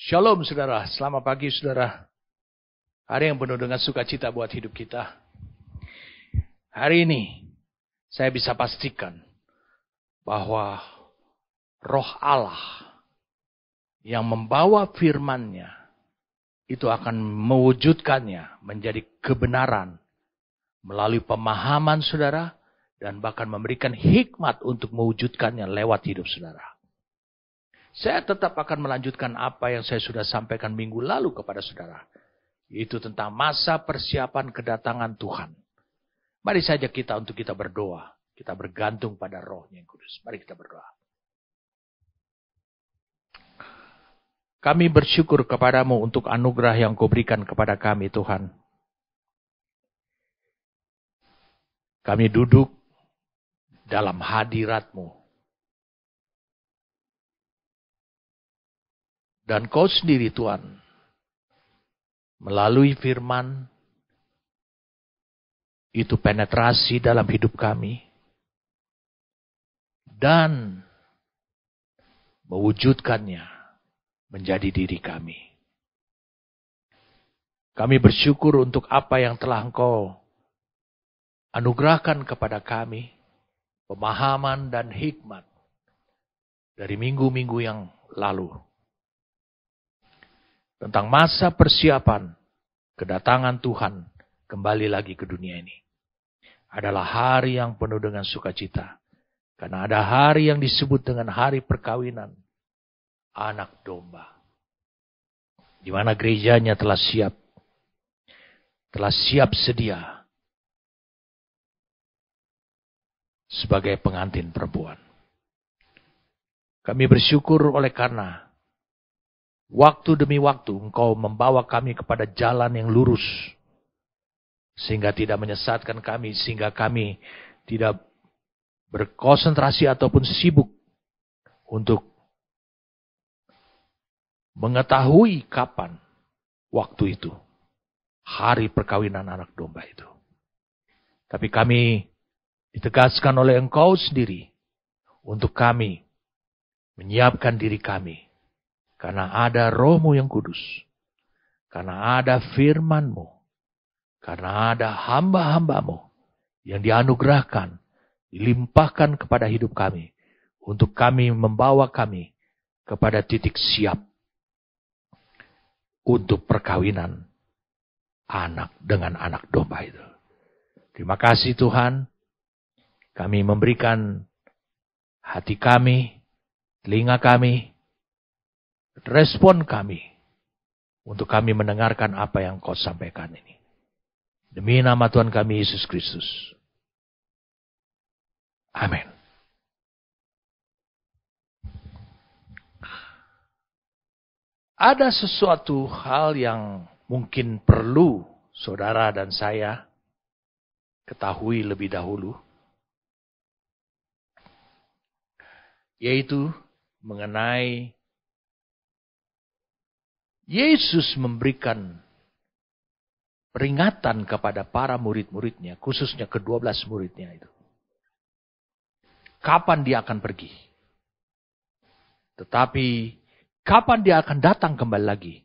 Shalom saudara, selamat pagi saudara. Hari yang penuh dengan sukacita buat hidup kita. Hari ini saya bisa pastikan bahwa roh Allah yang membawa firmannya itu akan mewujudkannya menjadi kebenaran melalui pemahaman saudara dan bahkan memberikan hikmat untuk mewujudkannya lewat hidup saudara. Saya tetap akan melanjutkan apa yang saya sudah sampaikan minggu lalu kepada saudara. yaitu tentang masa persiapan kedatangan Tuhan. Mari saja kita untuk kita berdoa. Kita bergantung pada rohnya yang kudus. Mari kita berdoa. Kami bersyukur kepadamu untuk anugerah yang kau berikan kepada kami Tuhan. Kami duduk dalam hadiratmu Dan kau sendiri Tuhan, melalui firman, itu penetrasi dalam hidup kami. Dan mewujudkannya menjadi diri kami. Kami bersyukur untuk apa yang telah Engkau anugerahkan kepada kami, pemahaman dan hikmat dari minggu-minggu yang lalu tentang masa persiapan kedatangan Tuhan kembali lagi ke dunia ini. Adalah hari yang penuh dengan sukacita. Karena ada hari yang disebut dengan hari perkawinan anak domba. Di mana gerejanya telah siap. Telah siap sedia. Sebagai pengantin perempuan. Kami bersyukur oleh karena Waktu demi waktu engkau membawa kami kepada jalan yang lurus. Sehingga tidak menyesatkan kami, sehingga kami tidak berkonsentrasi ataupun sibuk untuk mengetahui kapan waktu itu, hari perkawinan anak domba itu. Tapi kami ditegaskan oleh engkau sendiri untuk kami menyiapkan diri kami karena ada rohmu yang kudus. Karena ada firmanmu. Karena ada hamba-hambamu yang dianugerahkan, dilimpahkan kepada hidup kami. Untuk kami membawa kami kepada titik siap untuk perkawinan anak dengan anak domba itu. Terima kasih Tuhan. Kami memberikan hati kami, telinga kami, respon kami untuk kami mendengarkan apa yang kau sampaikan ini. Demi nama Tuhan kami Yesus Kristus. Amin. Ada sesuatu hal yang mungkin perlu saudara dan saya ketahui lebih dahulu, yaitu mengenai Yesus memberikan peringatan kepada para murid-muridnya, khususnya ke-12 muridnya itu. Kapan dia akan pergi? Tetapi kapan dia akan datang kembali lagi?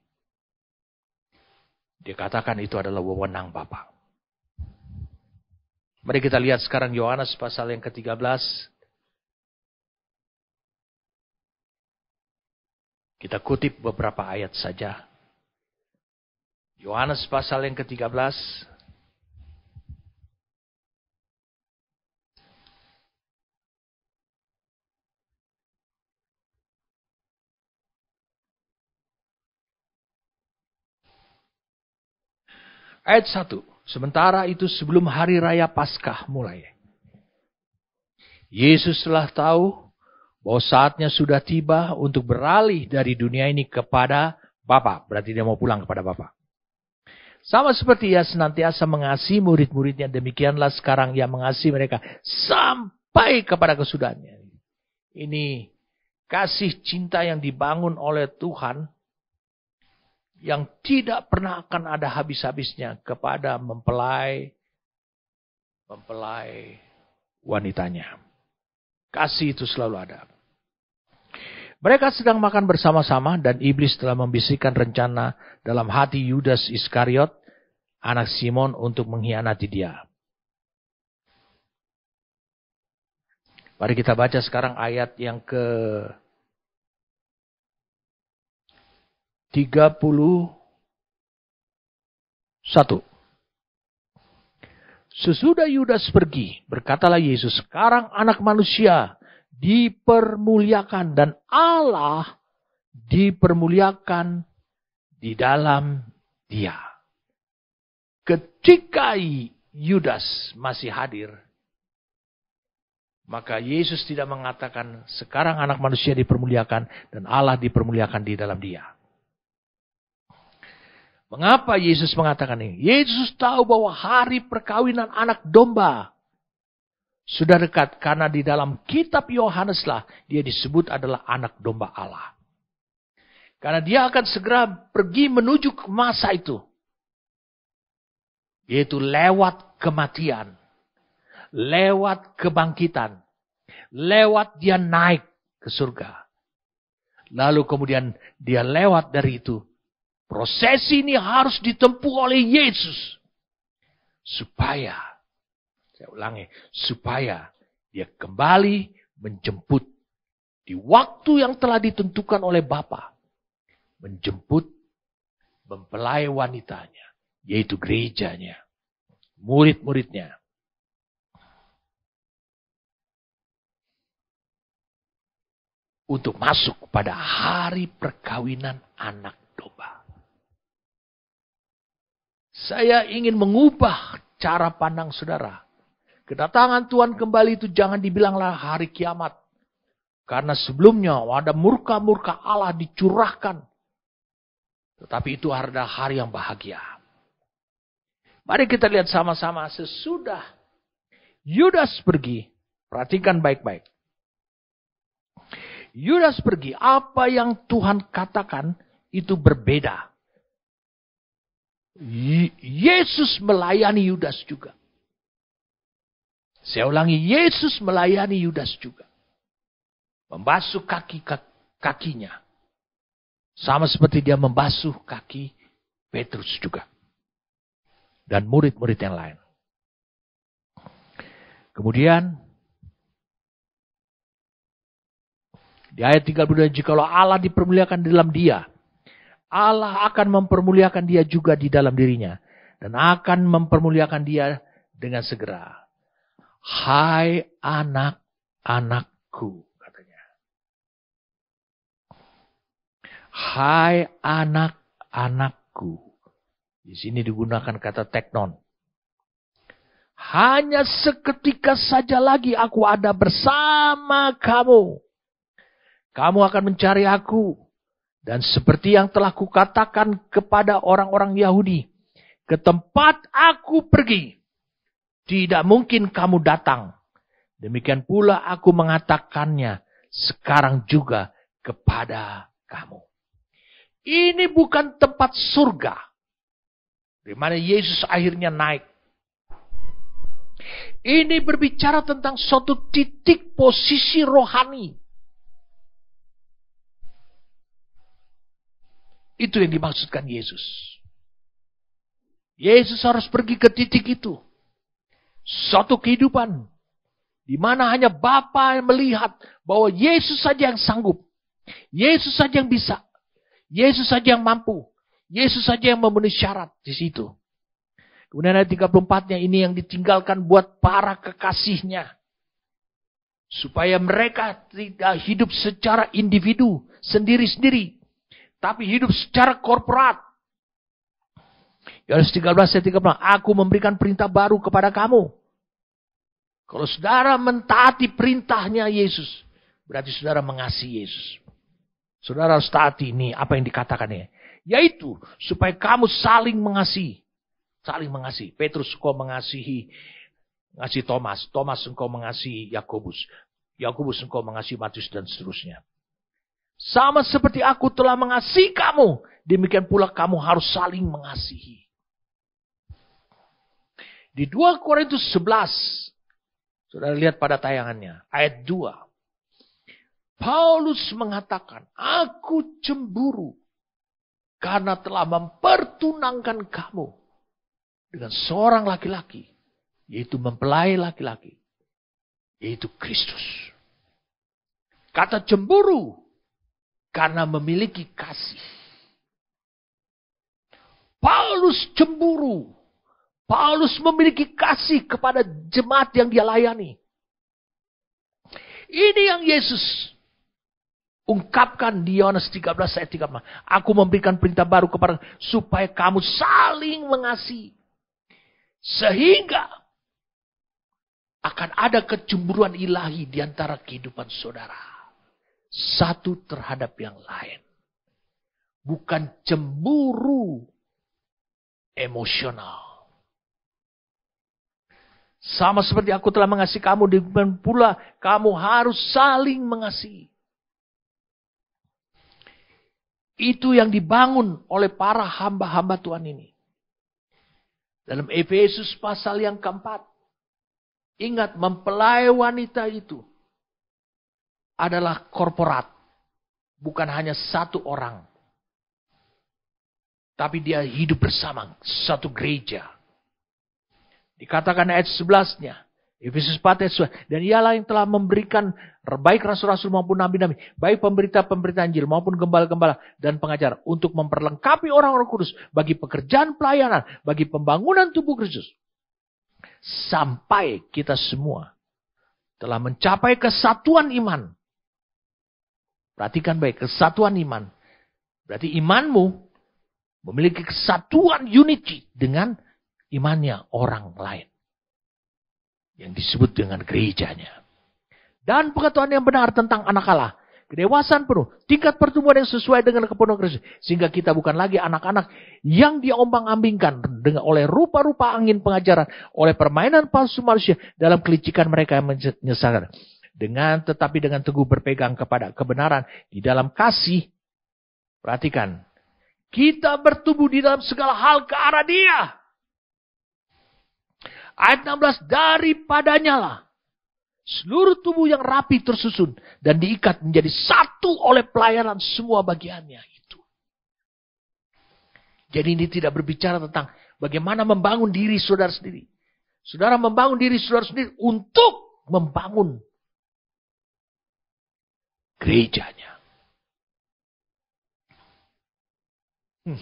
Dia katakan itu adalah wewenang Bapak. Mari kita lihat sekarang Yohanes pasal yang ke-13 Kita kutip beberapa ayat saja. Yohanes pasal yang ke-13. Ayat 1. Sementara itu sebelum hari raya Paskah mulai. Yesus telah tahu bahwa saatnya sudah tiba untuk beralih dari dunia ini kepada Bapa. Berarti dia mau pulang kepada Bapa. Sama seperti ia senantiasa mengasihi murid-muridnya, demikianlah sekarang ia mengasihi mereka sampai kepada kesudahannya. Ini kasih cinta yang dibangun oleh Tuhan yang tidak pernah akan ada habis-habisnya kepada mempelai mempelai wanitanya. Kasih itu selalu ada. Mereka sedang makan bersama-sama dan iblis telah membisikkan rencana dalam hati Yudas Iskariot, anak Simon untuk mengkhianati dia. Mari kita baca sekarang ayat yang ke 31. Sesudah Yudas pergi, berkatalah Yesus, sekarang anak manusia dipermuliakan dan Allah dipermuliakan di dalam dia. Ketika Yudas masih hadir, maka Yesus tidak mengatakan sekarang anak manusia dipermuliakan dan Allah dipermuliakan di dalam dia. Mengapa Yesus mengatakan ini? Yesus tahu bahwa hari perkawinan anak domba sudah dekat karena di dalam kitab Yohaneslah dia disebut adalah anak domba Allah. Karena dia akan segera pergi menuju ke masa itu. Yaitu lewat kematian. Lewat kebangkitan. Lewat dia naik ke surga. Lalu kemudian dia lewat dari itu. proses ini harus ditempuh oleh Yesus. Supaya saya ulangi, supaya dia kembali menjemput di waktu yang telah ditentukan oleh Bapa, menjemput mempelai wanitanya, yaitu gerejanya, murid-muridnya. Untuk masuk pada hari perkawinan anak domba. Saya ingin mengubah cara pandang saudara Kedatangan Tuhan kembali itu jangan dibilanglah hari kiamat. Karena sebelumnya ada murka-murka Allah dicurahkan. Tetapi itu adalah hari yang bahagia. Mari kita lihat sama-sama sesudah Yudas pergi. Perhatikan baik-baik. Yudas pergi, apa yang Tuhan katakan itu berbeda. Yesus melayani Yudas juga. Saya ulangi, Yesus melayani Yudas juga. Membasuh kaki kakinya. Sama seperti dia membasuh kaki Petrus juga. Dan murid-murid yang lain. Kemudian Di ayat 32, jikalau Allah dipermuliakan di dalam dia, Allah akan mempermuliakan dia juga di dalam dirinya. Dan akan mempermuliakan dia dengan segera. Hai anak-anakku, katanya. Hai anak-anakku. Di sini digunakan kata teknon. Hanya seketika saja lagi aku ada bersama kamu. Kamu akan mencari aku. Dan seperti yang telah kukatakan kepada orang-orang Yahudi, ke tempat aku pergi, tidak mungkin kamu datang. Demikian pula aku mengatakannya sekarang juga kepada kamu. Ini bukan tempat surga. Di mana Yesus akhirnya naik. Ini berbicara tentang suatu titik posisi rohani. Itu yang dimaksudkan Yesus. Yesus harus pergi ke titik itu. Suatu kehidupan di mana hanya Bapa yang melihat bahwa Yesus saja yang sanggup. Yesus saja yang bisa. Yesus saja yang mampu. Yesus saja yang memenuhi syarat di situ. Kemudian ayat 34-nya ini yang ditinggalkan buat para kekasihnya. Supaya mereka tidak hidup secara individu, sendiri-sendiri. Tapi hidup secara korporat. Yohanes 13 ayat 30, aku memberikan perintah baru kepada kamu. Kalau saudara mentaati perintahnya Yesus, berarti saudara mengasihi Yesus. Saudara harus taati ini apa yang dikatakannya. Yaitu supaya kamu saling mengasihi. Saling mengasihi. Petrus engkau mengasihi mengasihi Thomas. Thomas engkau mengasihi Yakobus. Yakobus engkau mengasihi Matius dan seterusnya. Sama seperti aku telah mengasihi kamu, Demikian pula kamu harus saling mengasihi. Di 2 Korintus 11, sudah lihat pada tayangannya, ayat 2. Paulus mengatakan, aku cemburu karena telah mempertunangkan kamu dengan seorang laki-laki, yaitu mempelai laki-laki, yaitu Kristus. Kata cemburu karena memiliki kasih. Paulus cemburu. Paulus memiliki kasih kepada jemaat yang dia layani. Ini yang Yesus ungkapkan di Yohanes 13 ayat 34. Aku memberikan perintah baru kepada supaya kamu saling mengasihi. Sehingga akan ada kecemburuan ilahi di antara kehidupan saudara. Satu terhadap yang lain. Bukan cemburu emosional. Sama seperti aku telah mengasihi kamu, demikian pula kamu harus saling mengasihi. Itu yang dibangun oleh para hamba-hamba Tuhan ini. Dalam Efesus pasal yang keempat. Ingat, mempelai wanita itu adalah korporat. Bukan hanya satu orang. Tapi dia hidup bersama satu gereja. Dikatakan ayat 11-nya. Efesus 4 ayat 11. Dan ialah yang telah memberikan baik rasul-rasul maupun nabi-nabi. Baik pemberita-pemberita Injil maupun gembala-gembala dan pengajar. Untuk memperlengkapi orang-orang kudus. Bagi pekerjaan pelayanan. Bagi pembangunan tubuh Kristus. Sampai kita semua telah mencapai kesatuan iman. Perhatikan baik, kesatuan iman. Berarti imanmu Memiliki kesatuan unity dengan imannya orang lain. Yang disebut dengan gerejanya. Dan pengetahuan yang benar tentang anak Allah. Kedewasaan penuh, tingkat pertumbuhan yang sesuai dengan kepenuhan Kristus. Sehingga kita bukan lagi anak-anak yang diombang-ambingkan dengan oleh rupa-rupa angin pengajaran, oleh permainan palsu manusia dalam kelicikan mereka yang menyesatkan dengan tetapi dengan teguh berpegang kepada kebenaran di dalam kasih. Perhatikan, kita bertumbuh di dalam segala hal ke arah dia. Ayat 16, daripadanya lah seluruh tubuh yang rapi tersusun dan diikat menjadi satu oleh pelayanan semua bagiannya itu. Jadi ini tidak berbicara tentang bagaimana membangun diri saudara sendiri. Saudara membangun diri saudara sendiri untuk membangun gerejanya. Hmm.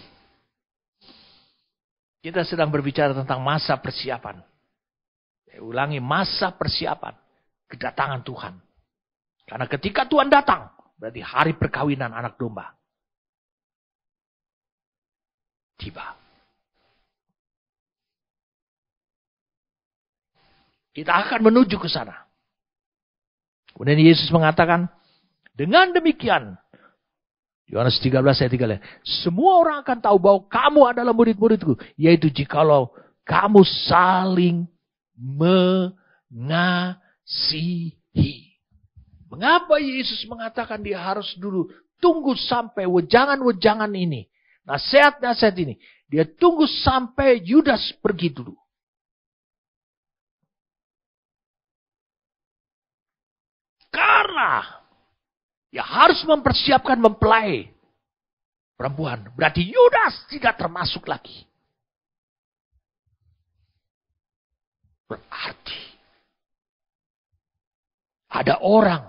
Kita sedang berbicara tentang masa persiapan. Saya ulangi, masa persiapan. Kedatangan Tuhan. Karena ketika Tuhan datang, berarti hari perkawinan anak domba. Tiba. Kita akan menuju ke sana. Kemudian Yesus mengatakan, dengan demikian Yohanes 13 ayat 3. Semua orang akan tahu bahwa kamu adalah murid-muridku. Yaitu jikalau kamu saling mengasihi. Mengapa Yesus mengatakan dia harus dulu tunggu sampai wejangan-wejangan ini. Nasihat-nasihat ini. Dia tunggu sampai Yudas pergi dulu. Karena Ya harus mempersiapkan mempelai perempuan. Berarti Yudas tidak termasuk lagi. Berarti ada orang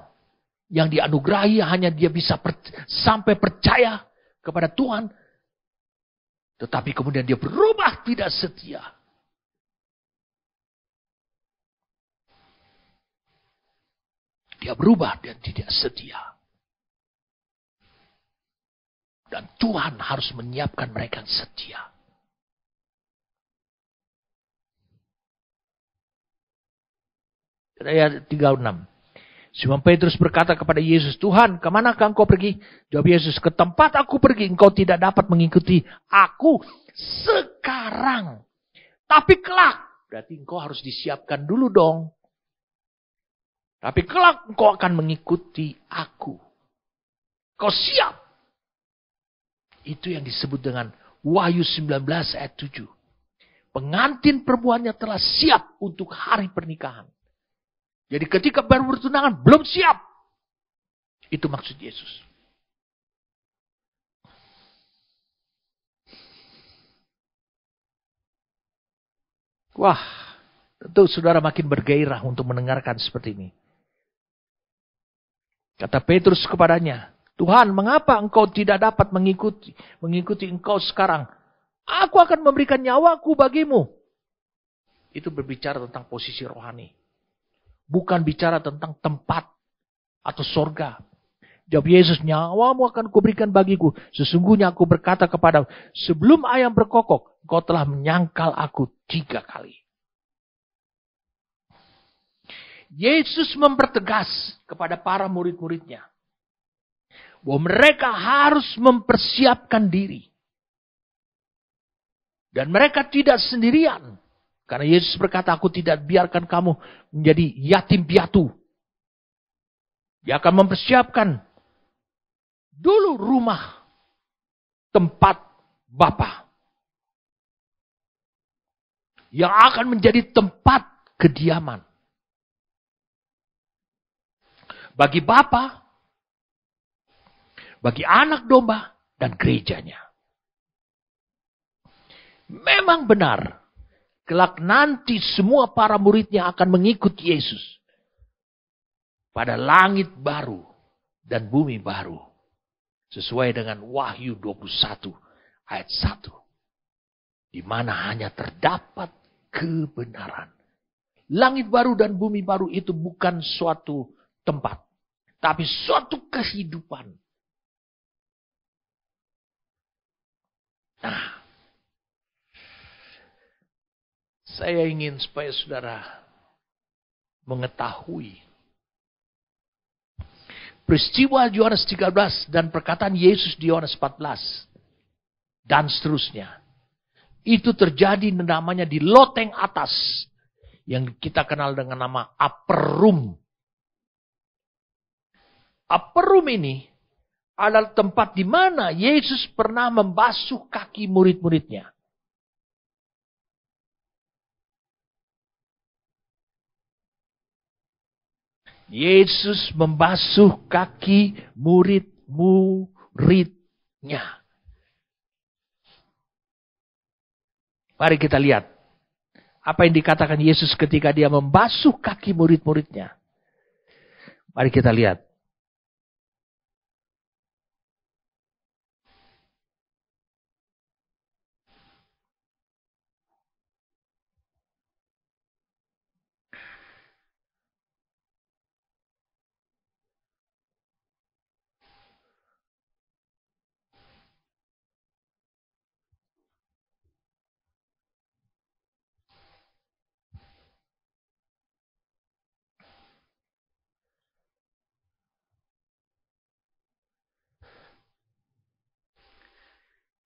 yang dianugerahi hanya dia bisa per, sampai percaya kepada Tuhan. Tetapi kemudian dia berubah tidak setia. Dia berubah dan tidak setia. Dan Tuhan harus menyiapkan mereka yang setia. Ayat 36. Simon Petrus berkata kepada Yesus, Tuhan, kemana engkau pergi? Jawab Yesus, ke tempat aku pergi, engkau tidak dapat mengikuti aku sekarang. Tapi kelak, berarti engkau harus disiapkan dulu dong. Tapi kelak engkau akan mengikuti aku. Kau siap itu yang disebut dengan Wahyu 19 ayat 7. Pengantin perempuannya telah siap untuk hari pernikahan. Jadi ketika baru bertunangan belum siap. Itu maksud Yesus. Wah, tentu saudara makin bergairah untuk mendengarkan seperti ini. Kata Petrus kepadanya, Tuhan, mengapa engkau tidak dapat mengikuti mengikuti engkau sekarang? Aku akan memberikan nyawaku bagimu. Itu berbicara tentang posisi rohani. Bukan bicara tentang tempat atau sorga. Jawab Yesus, nyawamu akan kuberikan bagiku. Sesungguhnya aku berkata kepada sebelum ayam berkokok, engkau telah menyangkal aku tiga kali. Yesus mempertegas kepada para murid-muridnya bahwa mereka harus mempersiapkan diri. Dan mereka tidak sendirian. Karena Yesus berkata, aku tidak biarkan kamu menjadi yatim piatu. Dia akan mempersiapkan dulu rumah tempat Bapa. Yang akan menjadi tempat kediaman. Bagi Bapa, bagi anak domba dan gerejanya. Memang benar, kelak nanti semua para muridnya akan mengikuti Yesus pada langit baru dan bumi baru. Sesuai dengan Wahyu 21 ayat 1. Di mana hanya terdapat kebenaran. Langit baru dan bumi baru itu bukan suatu tempat. Tapi suatu kehidupan Nah, saya ingin supaya saudara mengetahui peristiwa Yohanes 13 dan perkataan Yesus di Yohanes 14 dan seterusnya. Itu terjadi namanya di loteng atas yang kita kenal dengan nama upper room. Upper room ini adalah tempat di mana Yesus pernah membasuh kaki murid-muridnya. Yesus membasuh kaki murid-muridnya. Mari kita lihat apa yang dikatakan Yesus ketika dia membasuh kaki murid-muridnya. Mari kita lihat.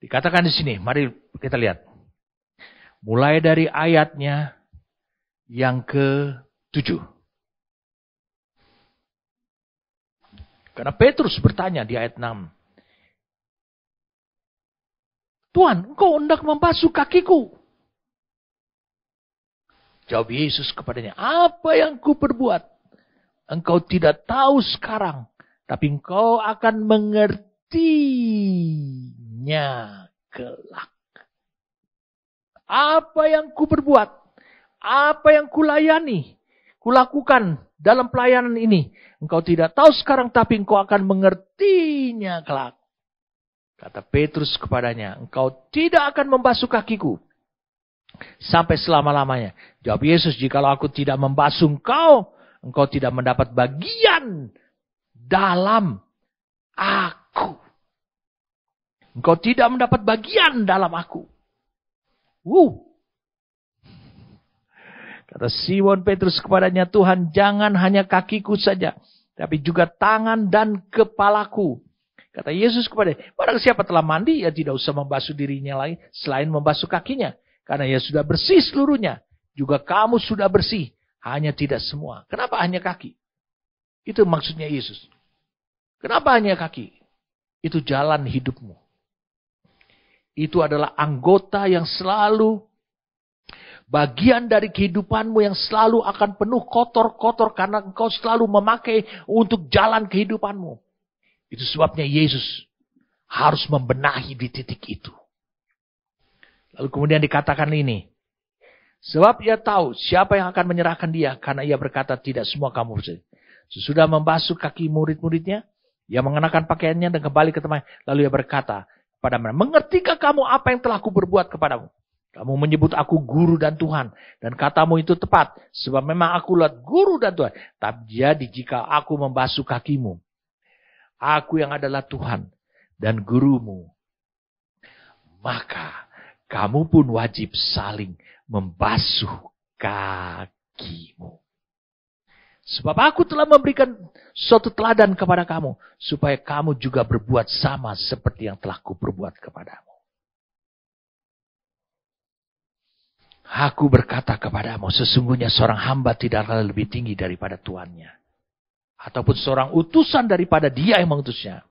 Dikatakan di sini, mari kita lihat. Mulai dari ayatnya yang ke-7. Karena Petrus bertanya di ayat 6. Tuhan, engkau hendak membasuh kakiku. Jawab Yesus kepadanya, apa yang ku perbuat? Engkau tidak tahu sekarang, tapi engkau akan mengertinya kelak. Apa yang ku berbuat, apa yang kulayani, kulakukan dalam pelayanan ini, engkau tidak tahu sekarang tapi engkau akan mengertinya kelak. Kata Petrus kepadanya, engkau tidak akan membasuh kakiku sampai selama-lamanya. Jawab Yesus, jikalau aku tidak membasuh engkau, engkau tidak mendapat bagian dalam aku Engkau tidak mendapat bagian dalam aku. Wuh. Kata Simon Petrus kepadanya, Tuhan jangan hanya kakiku saja, tapi juga tangan dan kepalaku. Kata Yesus kepada barang siapa telah mandi, ia ya tidak usah membasuh dirinya lagi selain membasuh kakinya. Karena ia sudah bersih seluruhnya. Juga kamu sudah bersih, hanya tidak semua. Kenapa hanya kaki? Itu maksudnya Yesus. Kenapa hanya kaki? Itu jalan hidupmu. Itu adalah anggota yang selalu bagian dari kehidupanmu yang selalu akan penuh kotor-kotor karena engkau selalu memakai untuk jalan kehidupanmu. Itu sebabnya Yesus harus membenahi di titik itu. Lalu kemudian dikatakan ini, sebab ia tahu siapa yang akan menyerahkan dia karena ia berkata tidak semua kamu bersih. Sesudah membasuh kaki murid-muridnya, ia mengenakan pakaiannya dan kembali ke temannya. Lalu ia berkata, kepada mereka. Mengertikah kamu apa yang telah kuperbuat kepadamu? Kamu menyebut aku guru dan Tuhan. Dan katamu itu tepat. Sebab memang aku lihat guru dan Tuhan. Tapi jadi jika aku membasuh kakimu. Aku yang adalah Tuhan dan gurumu. Maka kamu pun wajib saling membasuh kakimu. Sebab aku telah memberikan suatu teladan kepada kamu, supaya kamu juga berbuat sama seperti yang telah kuperbuat kepadamu. Aku berkata kepadamu, sesungguhnya seorang hamba tidak akan lebih tinggi daripada tuannya. Ataupun seorang utusan daripada dia yang mengutusnya.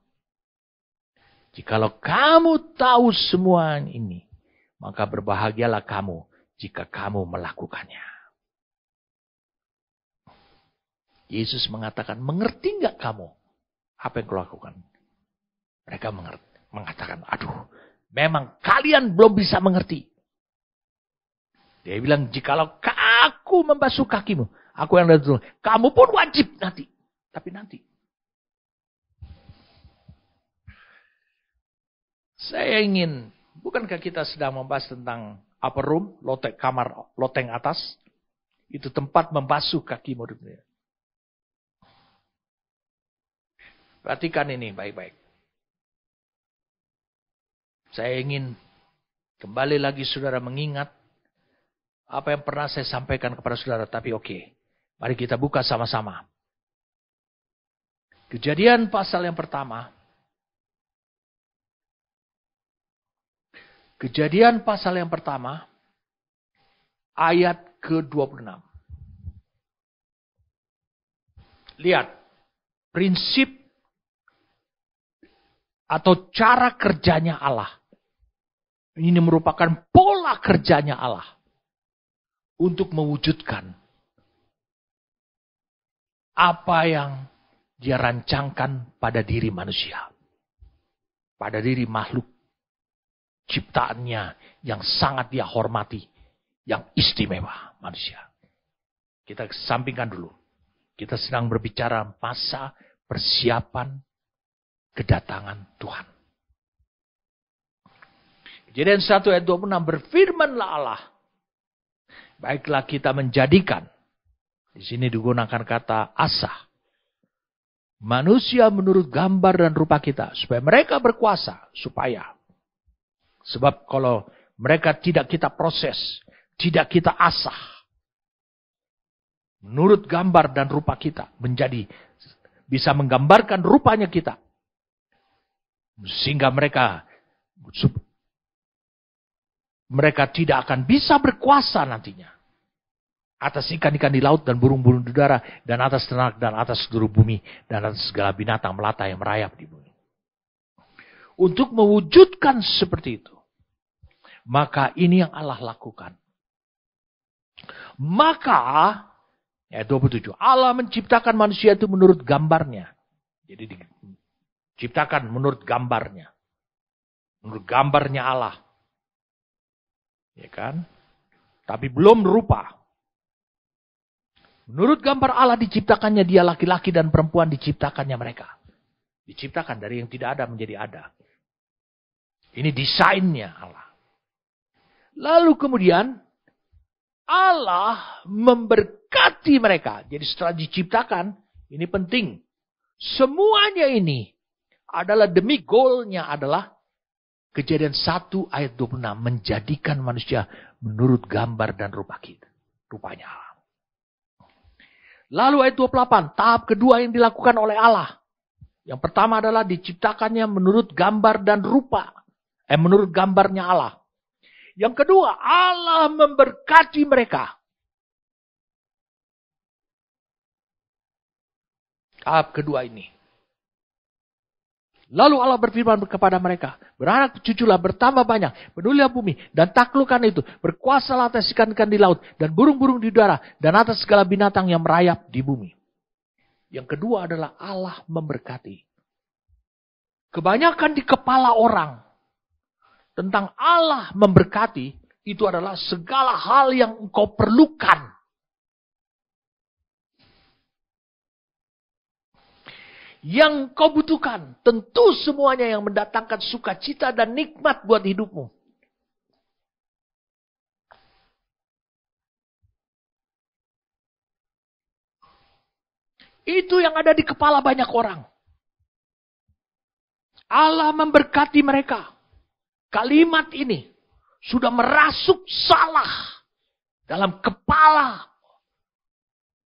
Jikalau kamu tahu semua ini, maka berbahagialah kamu jika kamu melakukannya. Yesus mengatakan, mengerti nggak kamu apa yang kau lakukan? Mereka mengerti, mengatakan, aduh, memang kalian belum bisa mengerti. Dia bilang, jikalau aku membasuh kakimu, aku yang dulu, kamu pun wajib nanti. Tapi nanti. Saya ingin, bukankah kita sedang membahas tentang upper room, loteng kamar, loteng atas? Itu tempat membasuh kakimu dunia. Perhatikan ini baik-baik. Saya ingin kembali lagi saudara mengingat apa yang pernah saya sampaikan kepada saudara. Tapi oke, mari kita buka sama-sama. Kejadian pasal yang pertama. Kejadian pasal yang pertama, ayat ke-26. Lihat, prinsip atau cara kerjanya Allah. Ini merupakan pola kerjanya Allah untuk mewujudkan apa yang dia rancangkan pada diri manusia, pada diri makhluk ciptaannya yang sangat dia hormati, yang istimewa manusia. Kita sampingkan dulu. Kita sedang berbicara masa persiapan kedatangan Tuhan. Kejadian 1 ayat 26 berfirmanlah Allah. Baiklah kita menjadikan. Di sini digunakan kata asah. Manusia menurut gambar dan rupa kita. Supaya mereka berkuasa. Supaya. Sebab kalau mereka tidak kita proses. Tidak kita asah. Menurut gambar dan rupa kita. Menjadi bisa menggambarkan rupanya kita. Sehingga mereka mereka tidak akan bisa berkuasa nantinya atas ikan-ikan di laut dan burung-burung di udara, dan atas ternak dan atas seluruh bumi, dan atas segala binatang melata yang merayap di bumi. Untuk mewujudkan seperti itu, maka ini yang Allah lakukan. Maka, ya 27, Allah menciptakan manusia itu menurut gambarnya. Jadi Ciptakan menurut gambarnya. Menurut gambarnya Allah. Ya kan? Tapi belum rupa. Menurut gambar Allah diciptakannya dia laki-laki dan perempuan diciptakannya mereka. Diciptakan dari yang tidak ada menjadi ada. Ini desainnya Allah. Lalu kemudian Allah memberkati mereka. Jadi setelah diciptakan, ini penting. Semuanya ini adalah demi goalnya adalah kejadian 1 ayat 26 menjadikan manusia menurut gambar dan rupa kita. Rupanya Allah. Lalu ayat 28, tahap kedua yang dilakukan oleh Allah. Yang pertama adalah diciptakannya menurut gambar dan rupa. Eh, menurut gambarnya Allah. Yang kedua, Allah memberkati mereka. Tahap kedua ini. Lalu Allah berfirman kepada mereka, beranak cuculah bertambah banyak, penuhilah bumi dan taklukan itu, berkuasalah atas ikan-ikan di laut dan burung-burung di udara dan atas segala binatang yang merayap di bumi. Yang kedua adalah Allah memberkati. Kebanyakan di kepala orang tentang Allah memberkati itu adalah segala hal yang engkau perlukan yang kau butuhkan. Tentu semuanya yang mendatangkan sukacita dan nikmat buat hidupmu. Itu yang ada di kepala banyak orang. Allah memberkati mereka. Kalimat ini sudah merasuk salah dalam kepala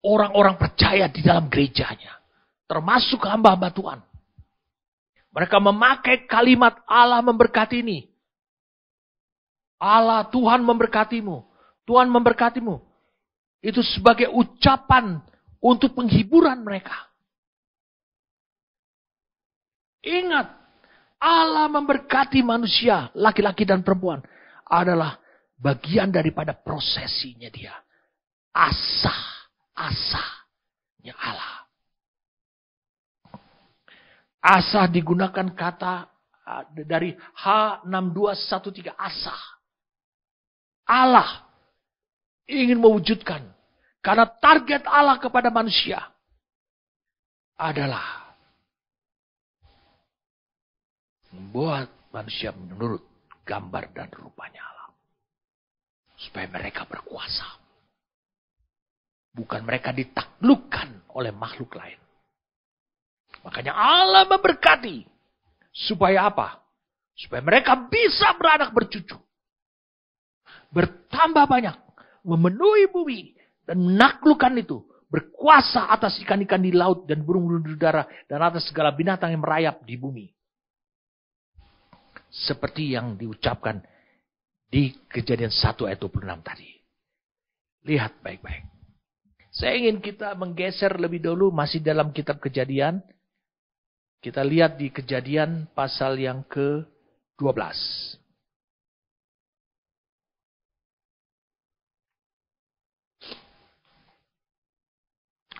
orang-orang percaya di dalam gerejanya termasuk hamba-hamba Tuhan. Mereka memakai kalimat Allah memberkati ini. Allah Tuhan memberkatimu. Tuhan memberkatimu. Itu sebagai ucapan untuk penghiburan mereka. Ingat, Allah memberkati manusia, laki-laki dan perempuan adalah bagian daripada prosesinya dia. Asa, asa, Allah. Asah digunakan kata ah, dari H6213 asah. Allah ingin mewujudkan karena target Allah kepada manusia adalah membuat manusia menurut gambar dan rupanya Allah. Supaya mereka berkuasa. Bukan mereka ditaklukkan oleh makhluk lain. Makanya Allah memberkati. Supaya apa? Supaya mereka bisa beranak bercucu. Bertambah banyak. Memenuhi bumi. Dan menaklukkan itu. Berkuasa atas ikan-ikan di laut dan burung-burung di udara. Dan atas segala binatang yang merayap di bumi. Seperti yang diucapkan di kejadian 1 ayat 26 tadi. Lihat baik-baik. Saya ingin kita menggeser lebih dulu masih dalam kitab kejadian kita lihat di kejadian pasal yang ke-12.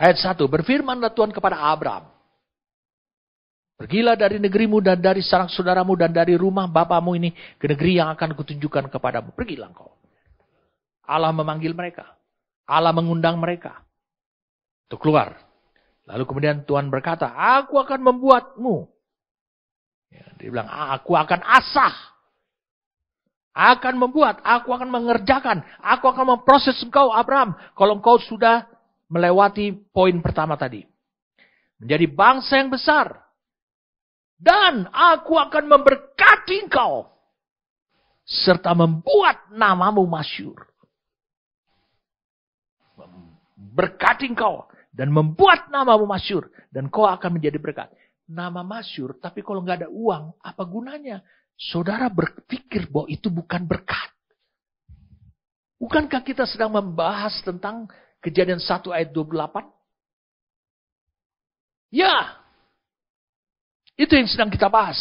Ayat 1, berfirmanlah Tuhan kepada Abram. Pergilah dari negerimu dan dari sarang saudaramu dan dari rumah bapamu ini ke negeri yang akan kutunjukkan kepadamu. Pergilah engkau. Allah memanggil mereka. Allah mengundang mereka. Untuk keluar Lalu kemudian Tuhan berkata, aku akan membuatmu. Ya, dia bilang, ah, aku akan asah. Akan membuat, aku akan mengerjakan, aku akan memproses engkau Abraham. Kalau engkau sudah melewati poin pertama tadi. Menjadi bangsa yang besar. Dan aku akan memberkati engkau. Serta membuat namamu masyur. Berkati engkau dan membuat namamu masyur dan kau akan menjadi berkat. Nama masyur, tapi kalau nggak ada uang, apa gunanya? Saudara berpikir bahwa itu bukan berkat. Bukankah kita sedang membahas tentang kejadian 1 ayat 28? Ya, itu yang sedang kita bahas.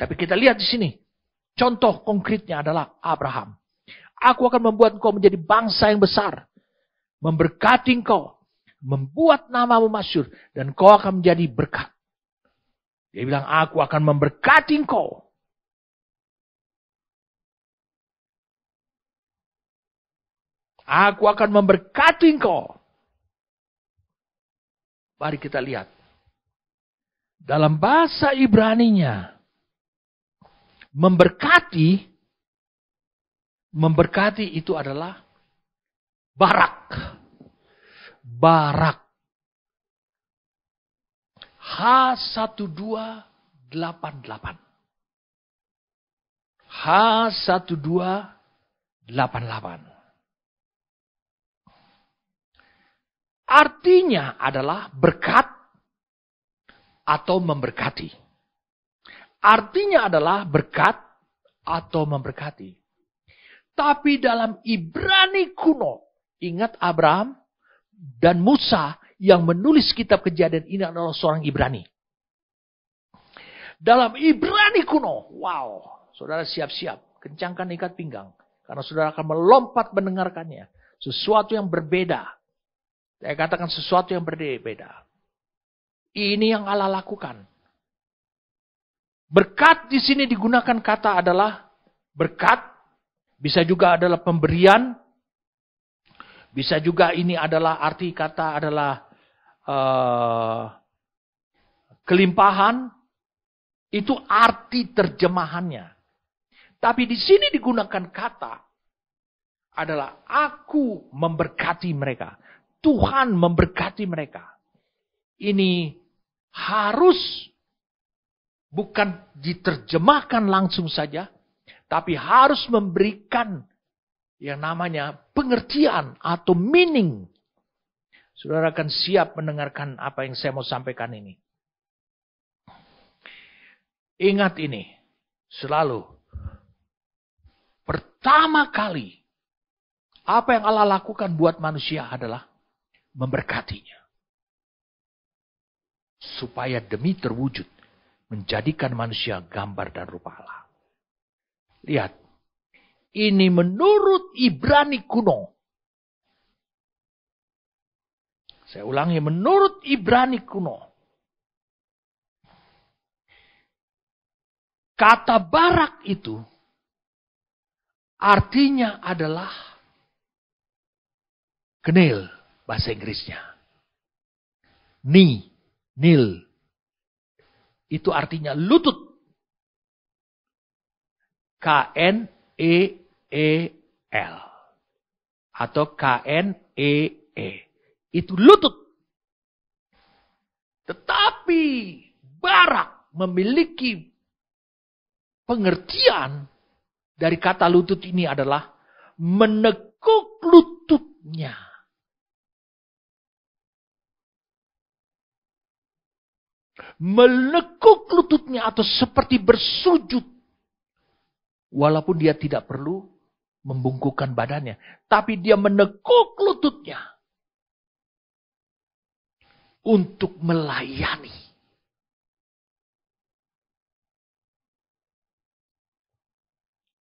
Tapi kita lihat di sini, contoh konkretnya adalah Abraham. Aku akan membuat engkau menjadi bangsa yang besar. Memberkati engkau membuat namamu masyur, dan kau akan menjadi berkat. Dia bilang, aku akan memberkati engkau. Aku akan memberkati engkau. Mari kita lihat. Dalam bahasa Ibraninya, memberkati, memberkati itu adalah barak. Barak. H1288. H1288. Artinya adalah berkat atau memberkati. Artinya adalah berkat atau memberkati. Tapi dalam Ibrani kuno, ingat Abraham, dan Musa yang menulis kitab kejadian ini adalah seorang Ibrani. Dalam Ibrani kuno, wow, saudara siap-siap, kencangkan ikat pinggang. Karena saudara akan melompat mendengarkannya. Sesuatu yang berbeda. Saya katakan sesuatu yang berbeda. Ini yang Allah lakukan. Berkat di sini digunakan kata adalah berkat, bisa juga adalah pemberian, bisa juga ini adalah arti kata adalah uh, kelimpahan. Itu arti terjemahannya. Tapi di sini digunakan kata adalah aku memberkati mereka. Tuhan memberkati mereka. Ini harus bukan diterjemahkan langsung saja, tapi harus memberikan yang namanya pengertian atau meaning. Saudara akan siap mendengarkan apa yang saya mau sampaikan ini. Ingat ini selalu. Pertama kali apa yang Allah lakukan buat manusia adalah memberkatinya. Supaya demi terwujud menjadikan manusia gambar dan rupa Allah. Lihat, ini menurut Ibrani kuno. Saya ulangi, menurut Ibrani kuno. Kata barak itu artinya adalah kenil bahasa Inggrisnya. Ni, nil. Itu artinya lutut. K N E E-L. Atau K-N-E-E. E. Itu lutut. Tetapi Barak memiliki pengertian dari kata lutut ini adalah menekuk lututnya. Menekuk lututnya atau seperti bersujud. Walaupun dia tidak perlu membungkukkan badannya, tapi dia menekuk lututnya untuk melayani.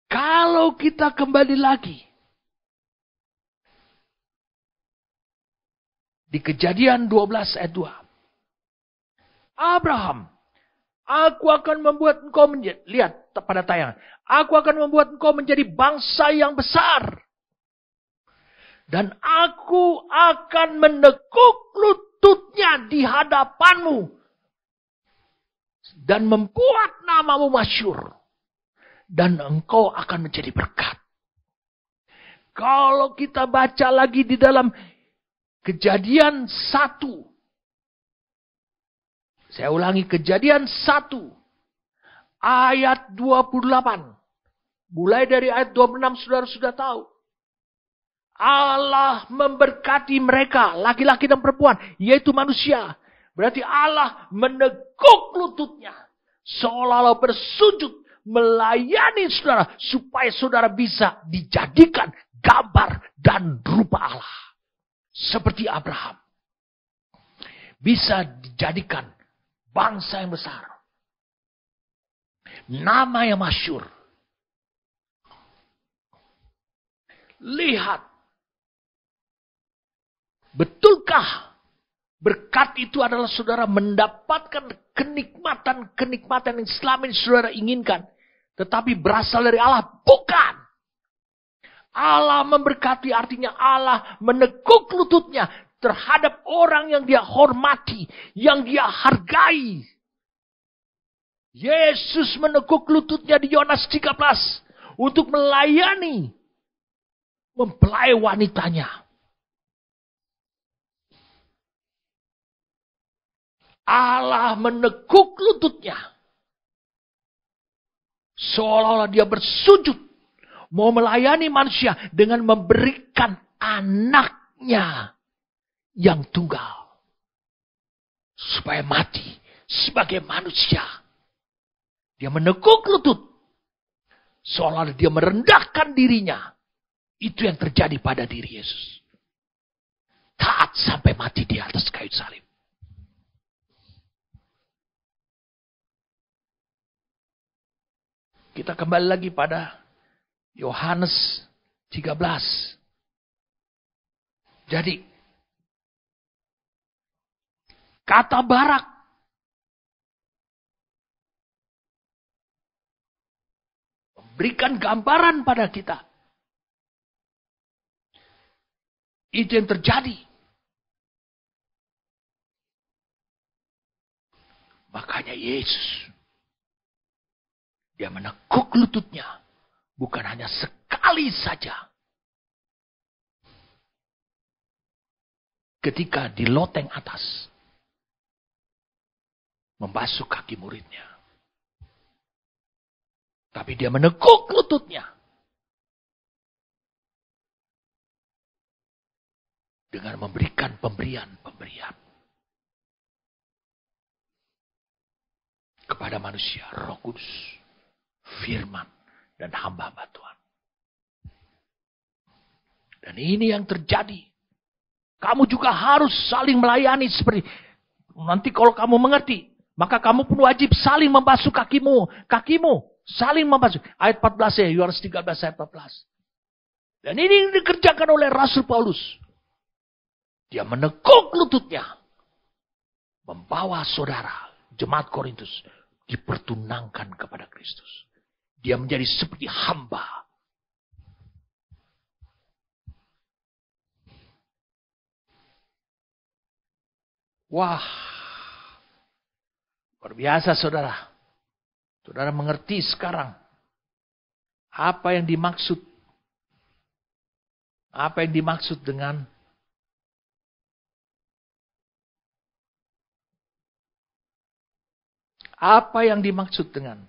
Kalau kita kembali lagi di Kejadian 12 ayat 2. Abraham Aku akan membuat engkau menjadi, lihat pada tayangan. Aku akan membuat engkau menjadi bangsa yang besar. Dan aku akan menekuk lututnya di hadapanmu. Dan membuat namamu masyur. Dan engkau akan menjadi berkat. Kalau kita baca lagi di dalam kejadian satu saya ulangi kejadian 1 ayat 28. Mulai dari ayat 26 saudara sudah tahu. Allah memberkati mereka, laki-laki dan perempuan, yaitu manusia. Berarti Allah meneguk lututnya. Seolah-olah bersujud melayani saudara. Supaya saudara bisa dijadikan gambar dan rupa Allah. Seperti Abraham. Bisa dijadikan Bangsa yang besar. Nama yang masyur. Lihat. Betulkah berkat itu adalah saudara mendapatkan kenikmatan-kenikmatan yang selama ini saudara inginkan. Tetapi berasal dari Allah. Bukan. Allah memberkati artinya Allah meneguk lututnya terhadap orang yang dia hormati, yang dia hargai. Yesus menekuk lututnya di Yonas 13 untuk melayani mempelai wanitanya. Allah menekuk lututnya. Seolah-olah dia bersujud. Mau melayani manusia dengan memberikan anaknya yang tunggal. Supaya mati sebagai manusia. Dia menekuk lutut. Seolah dia merendahkan dirinya. Itu yang terjadi pada diri Yesus. Taat sampai mati di atas kayu salib. Kita kembali lagi pada Yohanes 13. Jadi Kata Barak. Berikan gambaran pada kita. Itu yang terjadi. Makanya Yesus. Dia menekuk lututnya. Bukan hanya sekali saja. Ketika di loteng atas membasuh kaki muridnya. Tapi dia menekuk lututnya. Dengan memberikan pemberian-pemberian. Kepada manusia, roh kudus, firman, dan hamba-hamba Tuhan. Dan ini yang terjadi. Kamu juga harus saling melayani seperti nanti kalau kamu mengerti maka kamu pun wajib saling membasuh kakimu. Kakimu saling membasuh. Ayat 14 ya, Yohanes 13 ayat 14. Dan ini dikerjakan oleh Rasul Paulus. Dia menekuk lututnya. Membawa saudara, jemaat Korintus, dipertunangkan kepada Kristus. Dia menjadi seperti hamba. Wah, Luar biasa saudara. Saudara mengerti sekarang. Apa yang dimaksud. Apa yang dimaksud dengan Apa yang dimaksud dengan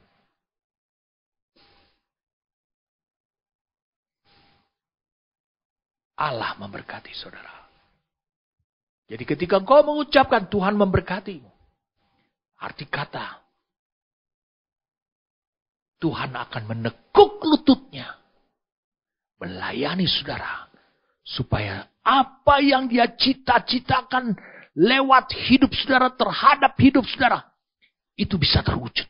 Allah memberkati saudara. Jadi ketika kau mengucapkan Tuhan memberkatimu. Arti kata, Tuhan akan menekuk lututnya, melayani saudara, supaya apa yang dia cita-citakan lewat hidup saudara terhadap hidup saudara, itu bisa terwujud.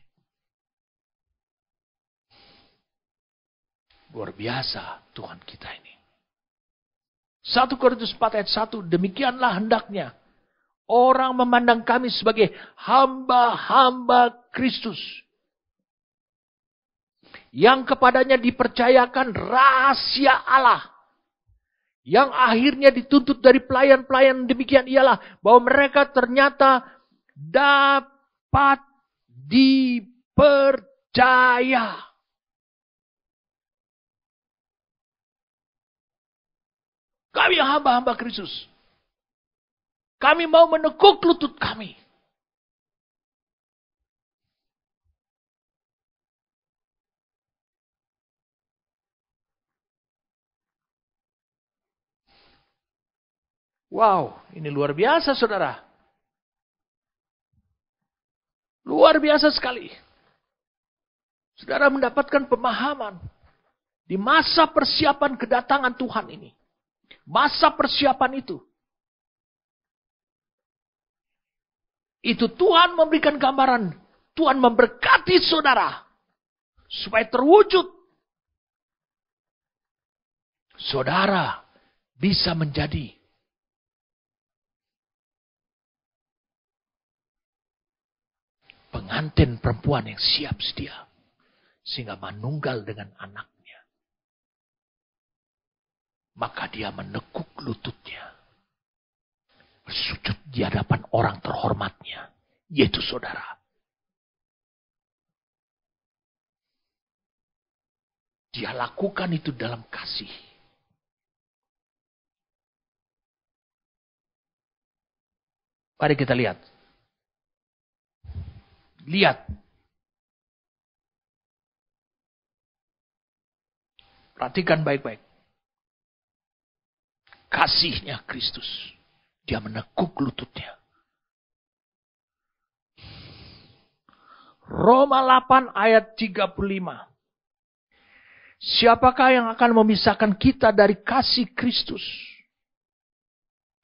Luar biasa Tuhan kita ini. 1 Korintus 4 ayat 1, demikianlah hendaknya Orang memandang kami sebagai hamba-hamba Kristus. Yang kepadanya dipercayakan rahasia Allah. Yang akhirnya dituntut dari pelayan-pelayan demikian ialah bahwa mereka ternyata dapat dipercaya. Kami hamba-hamba Kristus. Kami mau menekuk lutut kami. Wow, ini luar biasa saudara. Luar biasa sekali. Saudara mendapatkan pemahaman di masa persiapan kedatangan Tuhan ini. Masa persiapan itu Itu Tuhan memberikan gambaran. Tuhan memberkati saudara. Supaya terwujud. Saudara bisa menjadi pengantin perempuan yang siap sedia. Sehingga menunggal dengan anaknya. Maka dia menekuk lututnya bersujud di hadapan orang terhormatnya. Yaitu saudara. Dia lakukan itu dalam kasih. Mari kita lihat. Lihat. Perhatikan baik-baik. Kasihnya Kristus. Dia menekuk lututnya. Roma 8 ayat 35. Siapakah yang akan memisahkan kita dari kasih Kristus?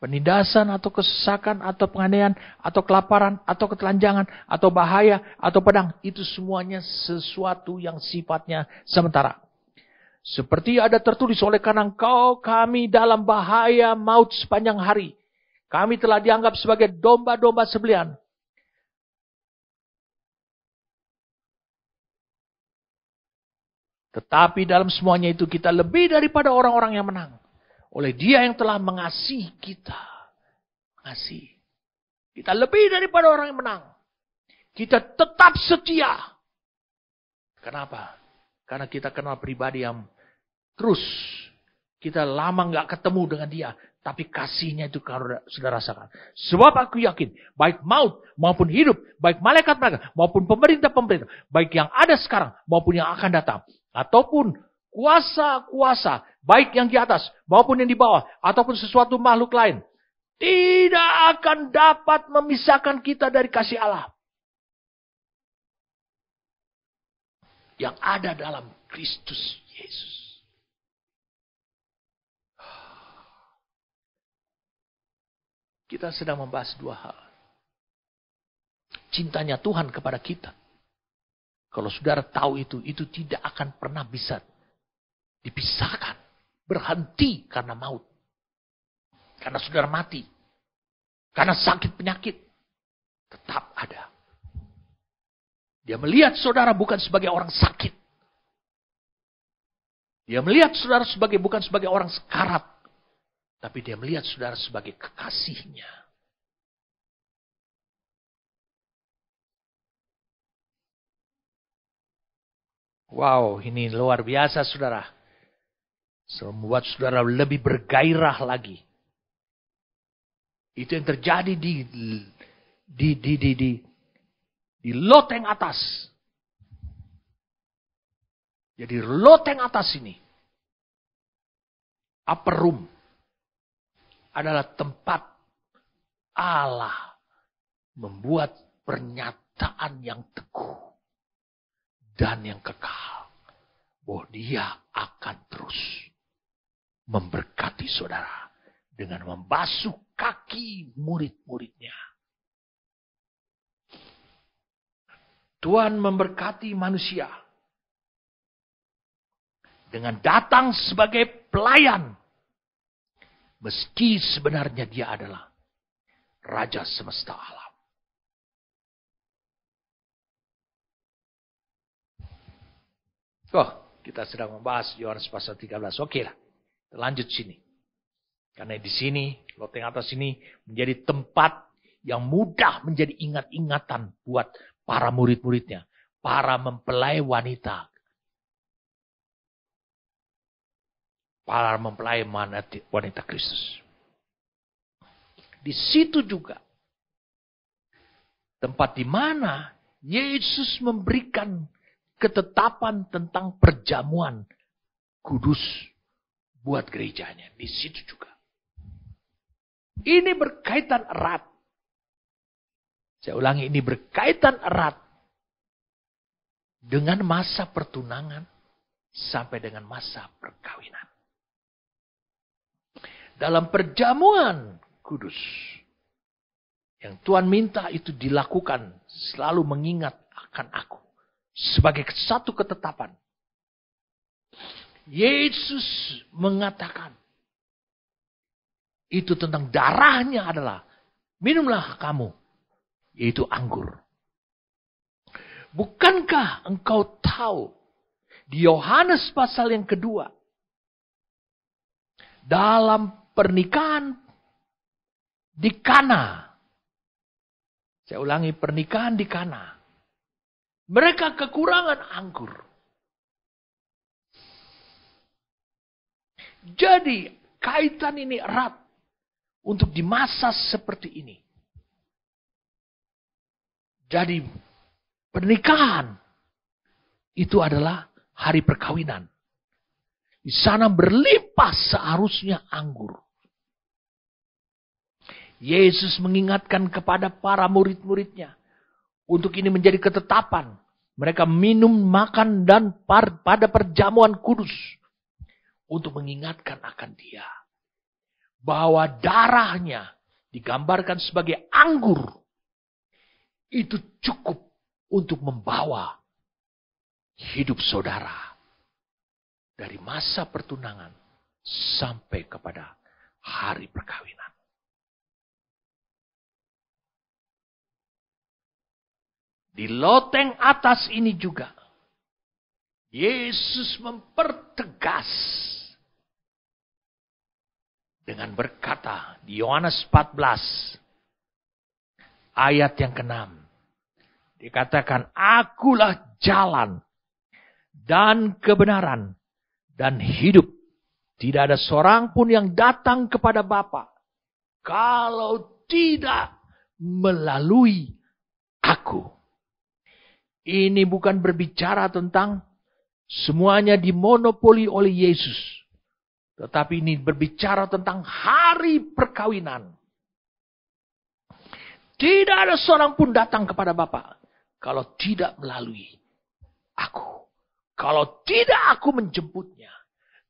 Penindasan atau kesesakan atau penganiayaan atau kelaparan atau ketelanjangan atau bahaya atau pedang. Itu semuanya sesuatu yang sifatnya sementara. Seperti ada tertulis oleh karena engkau kami dalam bahaya maut sepanjang hari. Kami telah dianggap sebagai domba-domba sebelian. Tetapi dalam semuanya itu kita lebih daripada orang-orang yang menang. Oleh dia yang telah mengasihi kita. Mengasihi. Kita lebih daripada orang yang menang. Kita tetap setia. Kenapa? Karena kita kenal pribadi yang terus. Kita lama nggak ketemu dengan dia. Tapi kasihnya itu kalau sudah rasakan. Sebab aku yakin, baik maut maupun hidup, baik malaikat mereka maupun pemerintah-pemerintah, baik yang ada sekarang maupun yang akan datang, ataupun kuasa-kuasa, baik yang di atas maupun yang di bawah, ataupun sesuatu makhluk lain, tidak akan dapat memisahkan kita dari kasih Allah. Yang ada dalam Kristus Yesus. Kita sedang membahas dua hal. Cintanya Tuhan kepada kita. Kalau saudara tahu itu, itu tidak akan pernah bisa dipisahkan. Berhenti karena maut. Karena saudara mati. Karena sakit penyakit. Tetap ada. Dia melihat saudara bukan sebagai orang sakit. Dia melihat saudara sebagai bukan sebagai orang sekarat. Tapi dia melihat saudara sebagai kekasihnya. Wow, ini luar biasa saudara. Membuat saudara lebih bergairah lagi. Itu yang terjadi di di di di di, di loteng atas. Jadi loteng atas ini upper room adalah tempat Allah membuat pernyataan yang teguh dan yang kekal bahwa dia akan terus memberkati saudara dengan membasuh kaki murid-muridnya. Tuhan memberkati manusia dengan datang sebagai pelayan Meski sebenarnya dia adalah Raja semesta alam. Oh, kita sedang membahas Yohanes pasal 13. Oke lah, lanjut sini. Karena di sini, loteng atas ini menjadi tempat yang mudah menjadi ingat-ingatan buat para murid-muridnya. Para mempelai wanita para mempelai wanita Kristus. Di situ juga tempat di mana Yesus memberikan ketetapan tentang perjamuan kudus buat gerejanya. Di situ juga. Ini berkaitan erat. Saya ulangi, ini berkaitan erat dengan masa pertunangan sampai dengan masa perkawinan dalam perjamuan kudus. Yang Tuhan minta itu dilakukan selalu mengingat akan aku. Sebagai satu ketetapan. Yesus mengatakan. Itu tentang darahnya adalah. Minumlah kamu. Yaitu anggur. Bukankah engkau tahu. Di Yohanes pasal yang kedua. Dalam pernikahan di Kana. Saya ulangi, pernikahan di Kana. Mereka kekurangan anggur. Jadi, kaitan ini erat untuk di masa seperti ini. Jadi, pernikahan itu adalah hari perkawinan. Di sana berlimpah seharusnya anggur. Yesus mengingatkan kepada para murid-muridnya untuk ini menjadi ketetapan. Mereka minum, makan, dan par pada perjamuan kudus untuk mengingatkan akan dia. Bahwa darahnya digambarkan sebagai anggur. Itu cukup untuk membawa hidup saudara dari masa pertunangan sampai kepada hari perkawinan. Di loteng atas ini juga. Yesus mempertegas dengan berkata di Yohanes 14 ayat yang ke-6. Dikatakan, akulah jalan dan kebenaran dan hidup. Tidak ada seorang pun yang datang kepada Bapa kalau tidak melalui aku. Ini bukan berbicara tentang semuanya dimonopoli oleh Yesus. Tetapi ini berbicara tentang hari perkawinan. Tidak ada seorang pun datang kepada Bapa kalau tidak melalui aku. Kalau tidak aku menjemputnya.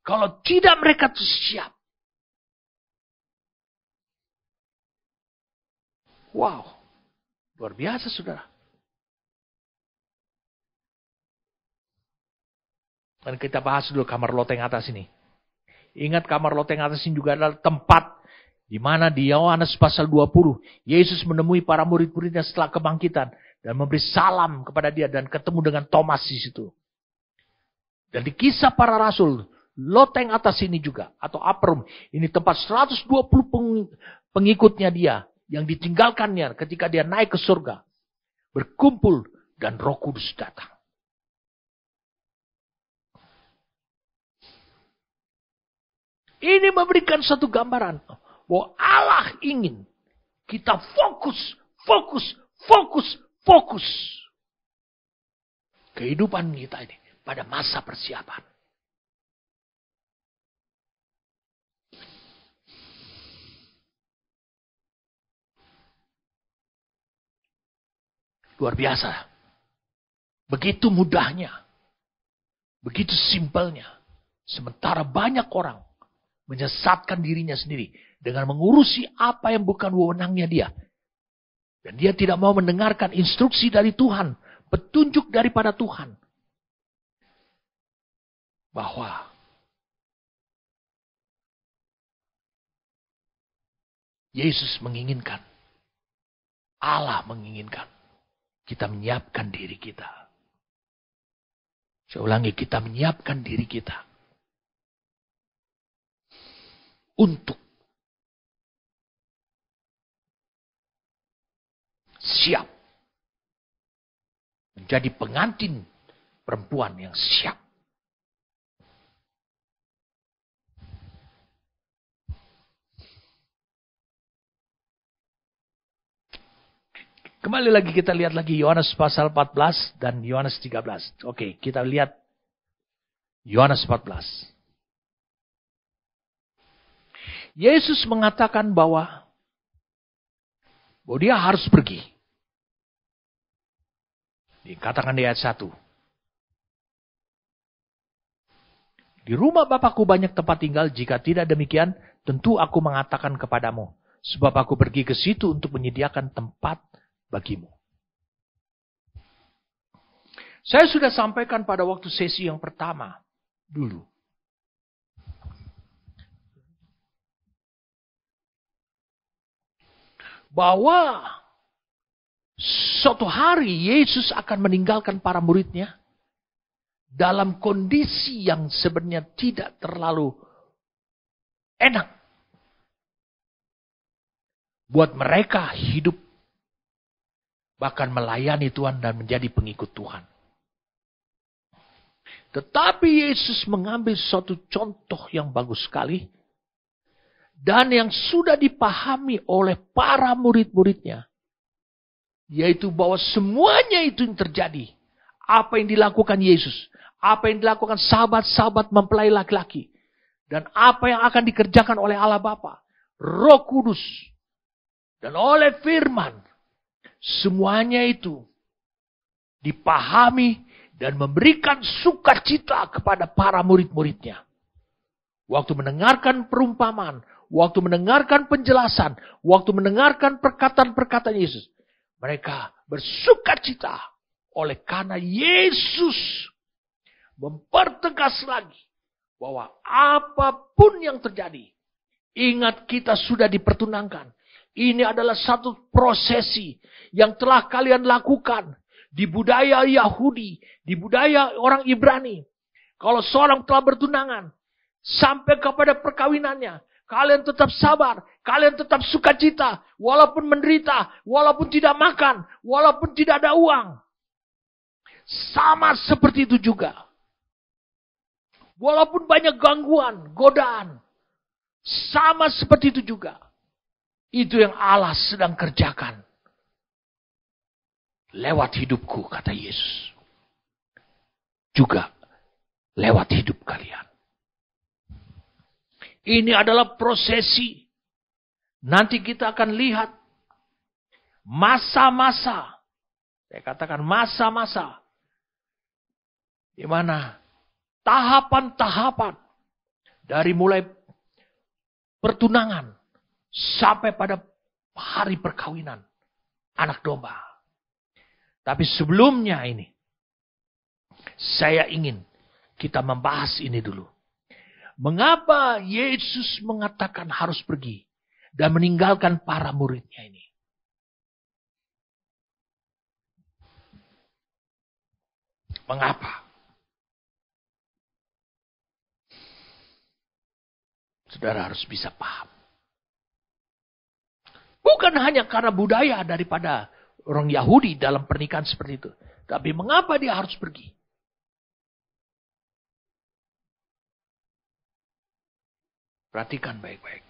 Kalau tidak mereka siap. Wow. Luar biasa saudara. Dan kita bahas dulu kamar loteng atas ini. Ingat kamar loteng atas ini juga adalah tempat di mana di Yohanes pasal 20, Yesus menemui para murid-muridnya setelah kebangkitan dan memberi salam kepada dia dan ketemu dengan Thomas di situ. Dan di kisah para rasul, loteng atas ini juga atau aprum ini tempat 120 pengikutnya dia yang ditinggalkannya ketika dia naik ke surga berkumpul dan Roh Kudus datang. Ini memberikan satu gambaran bahwa Allah ingin kita fokus, fokus, fokus, fokus. Kehidupan kita ini pada masa persiapan. Luar biasa. Begitu mudahnya. Begitu simpelnya. Sementara banyak orang Menyesatkan dirinya sendiri. Dengan mengurusi apa yang bukan wewenangnya dia. Dan dia tidak mau mendengarkan instruksi dari Tuhan. Petunjuk daripada Tuhan. Bahwa Yesus menginginkan, Allah menginginkan kita menyiapkan diri kita. Saya ulangi, kita menyiapkan diri kita untuk siap menjadi pengantin perempuan yang siap. Kembali lagi kita lihat lagi Yohanes pasal 14 dan Yohanes 13. Oke, kita lihat Yohanes 14. Yesus mengatakan bahwa bahwa dia harus pergi. Dikatakan di ayat 1. Di rumah Bapakku banyak tempat tinggal, jika tidak demikian, tentu aku mengatakan kepadamu, sebab aku pergi ke situ untuk menyediakan tempat bagimu. Saya sudah sampaikan pada waktu sesi yang pertama dulu bahwa suatu hari Yesus akan meninggalkan para muridnya dalam kondisi yang sebenarnya tidak terlalu enak. Buat mereka hidup bahkan melayani Tuhan dan menjadi pengikut Tuhan. Tetapi Yesus mengambil suatu contoh yang bagus sekali dan yang sudah dipahami oleh para murid-muridnya, yaitu bahwa semuanya itu yang terjadi, apa yang dilakukan Yesus, apa yang dilakukan sahabat-sahabat mempelai laki-laki, dan apa yang akan dikerjakan oleh Allah Bapa, Roh Kudus, dan oleh Firman, semuanya itu dipahami dan memberikan sukacita kepada para murid-muridnya. Waktu mendengarkan perumpamaan, waktu mendengarkan penjelasan, waktu mendengarkan perkataan-perkataan Yesus, mereka bersuka cita oleh karena Yesus mempertegas lagi bahwa apapun yang terjadi, ingat kita sudah dipertunangkan. Ini adalah satu prosesi yang telah kalian lakukan di budaya Yahudi, di budaya orang Ibrani. Kalau seorang telah bertunangan sampai kepada perkawinannya, Kalian tetap sabar, kalian tetap sukacita, walaupun menderita, walaupun tidak makan, walaupun tidak ada uang. Sama seperti itu juga. Walaupun banyak gangguan, godaan, sama seperti itu juga. Itu yang Allah sedang kerjakan. Lewat hidupku, kata Yesus. Juga lewat hidup kalian. Ini adalah prosesi. Nanti kita akan lihat masa-masa. Saya katakan masa-masa. Di mana tahapan-tahapan dari mulai pertunangan sampai pada hari perkawinan anak domba. Tapi sebelumnya ini, saya ingin kita membahas ini dulu. Mengapa Yesus mengatakan harus pergi dan meninggalkan para muridnya ini? Mengapa? Saudara harus bisa paham. Bukan hanya karena budaya daripada orang Yahudi dalam pernikahan seperti itu. Tapi mengapa dia harus pergi? Perhatikan baik-baik.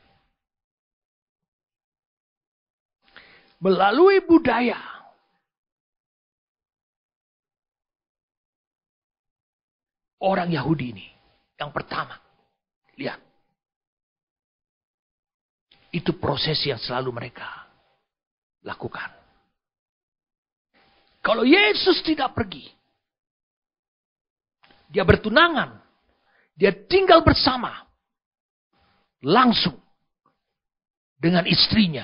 Melalui budaya, orang Yahudi ini, yang pertama, lihat, itu proses yang selalu mereka lakukan. Kalau Yesus tidak pergi, dia bertunangan, dia tinggal bersama, langsung dengan istrinya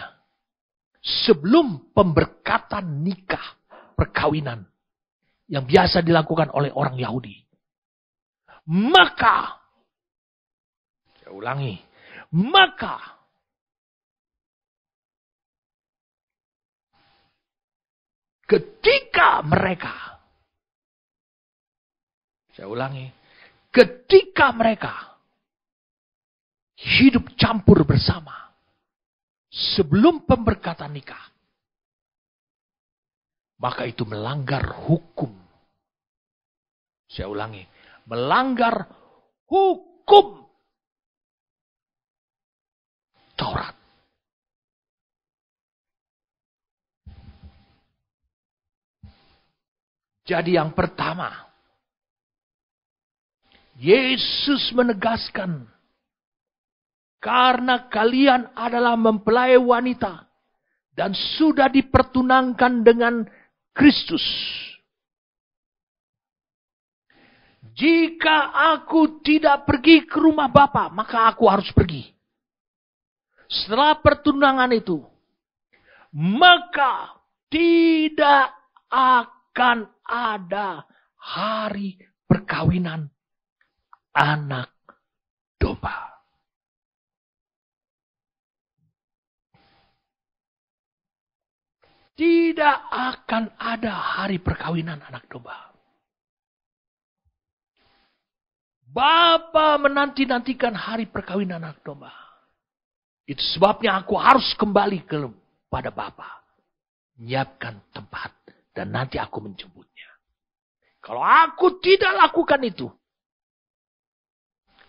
sebelum pemberkatan nikah perkawinan yang biasa dilakukan oleh orang Yahudi. Maka, saya ulangi, maka ketika mereka, saya ulangi, ketika mereka hidup campur bersama sebelum pemberkatan nikah, maka itu melanggar hukum. Saya ulangi, melanggar hukum Taurat. Jadi yang pertama, Yesus menegaskan karena kalian adalah mempelai wanita dan sudah dipertunangkan dengan Kristus. Jika aku tidak pergi ke rumah Bapa, maka aku harus pergi. Setelah pertunangan itu, maka tidak akan ada hari perkawinan anak domba. Tidak akan ada hari perkawinan anak domba. Bapa menanti-nantikan hari perkawinan anak domba. Itu sebabnya aku harus kembali ke pada Bapa. Nyiapkan tempat dan nanti aku menjemputnya. Kalau aku tidak lakukan itu,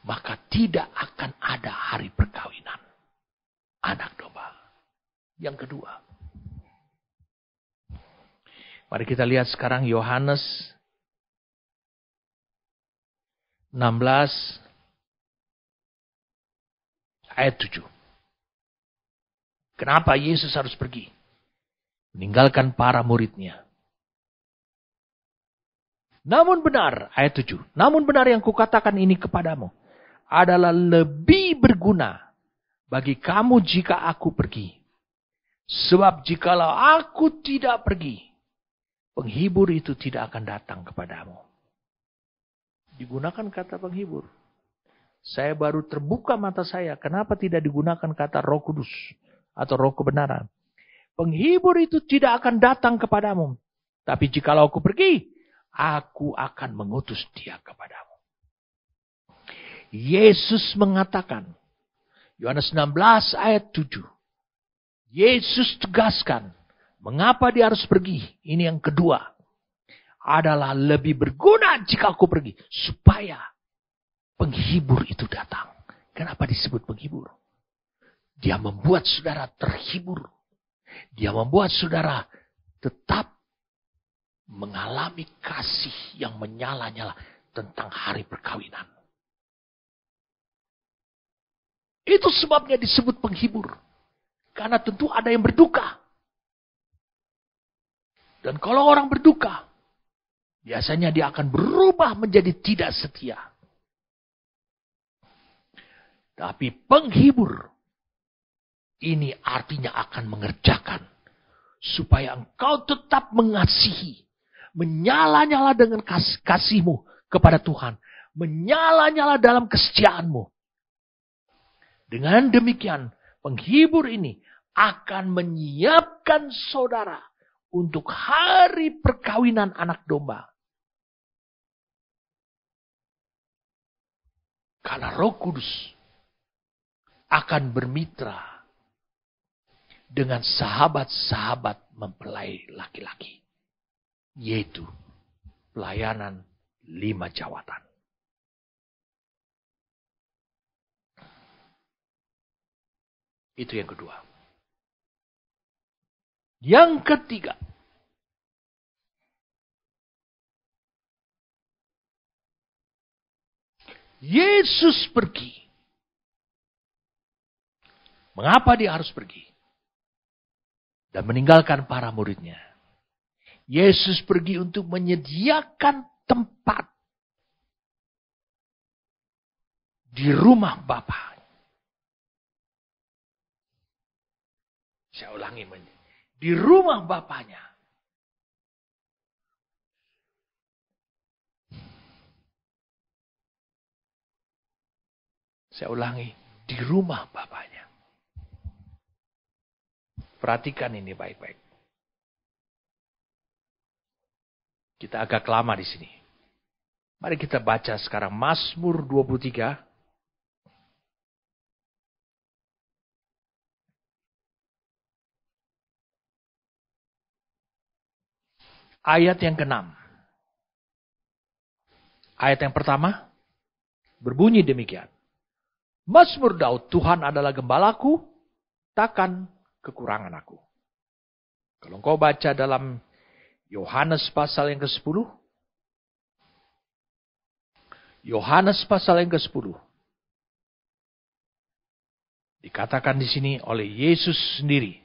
maka tidak akan ada hari perkawinan anak domba. Yang kedua, Mari kita lihat sekarang Yohanes 16 ayat 7. Kenapa Yesus harus pergi? Meninggalkan para muridnya. Namun benar, ayat 7. Namun benar yang kukatakan ini kepadamu adalah lebih berguna bagi kamu jika aku pergi. Sebab jikalau aku tidak pergi, Penghibur itu tidak akan datang kepadamu. Digunakan kata penghibur. Saya baru terbuka mata saya. Kenapa tidak digunakan kata roh kudus atau roh kebenaran? Penghibur itu tidak akan datang kepadamu. Tapi jikalau aku pergi, aku akan mengutus dia kepadamu. Yesus mengatakan, Yohanes 16 ayat 7. Yesus tegaskan, Mengapa dia harus pergi? Ini yang kedua. Adalah lebih berguna jika aku pergi. Supaya penghibur itu datang. Kenapa disebut penghibur? Dia membuat saudara terhibur. Dia membuat saudara tetap mengalami kasih yang menyala-nyala tentang hari perkawinan. Itu sebabnya disebut penghibur. Karena tentu ada yang berduka. Dan kalau orang berduka, biasanya dia akan berubah menjadi tidak setia. Tapi penghibur ini artinya akan mengerjakan supaya engkau tetap mengasihi, menyala-nyala dengan kasih kasihmu kepada Tuhan, menyala-nyala dalam kesetiaanmu. Dengan demikian, penghibur ini akan menyiapkan saudara untuk hari perkawinan anak domba. Karena Roh Kudus akan bermitra dengan sahabat-sahabat mempelai laki-laki, yaitu pelayanan lima jawatan. Itu yang kedua. Yang ketiga, Yesus pergi. Mengapa dia harus pergi? Dan meninggalkan para muridnya. Yesus pergi untuk menyediakan tempat di rumah Bapa. Saya ulangi di rumah bapaknya. Saya ulangi, di rumah bapaknya. Perhatikan ini baik-baik. Kita agak lama di sini. Mari kita baca sekarang Mazmur 23 Ayat yang keenam. Ayat yang pertama berbunyi demikian. Mazmur Daud, Tuhan adalah gembalaku, takkan kekurangan aku. Kalau engkau baca dalam Yohanes pasal yang ke-10, Yohanes pasal yang ke-10, dikatakan di sini oleh Yesus sendiri,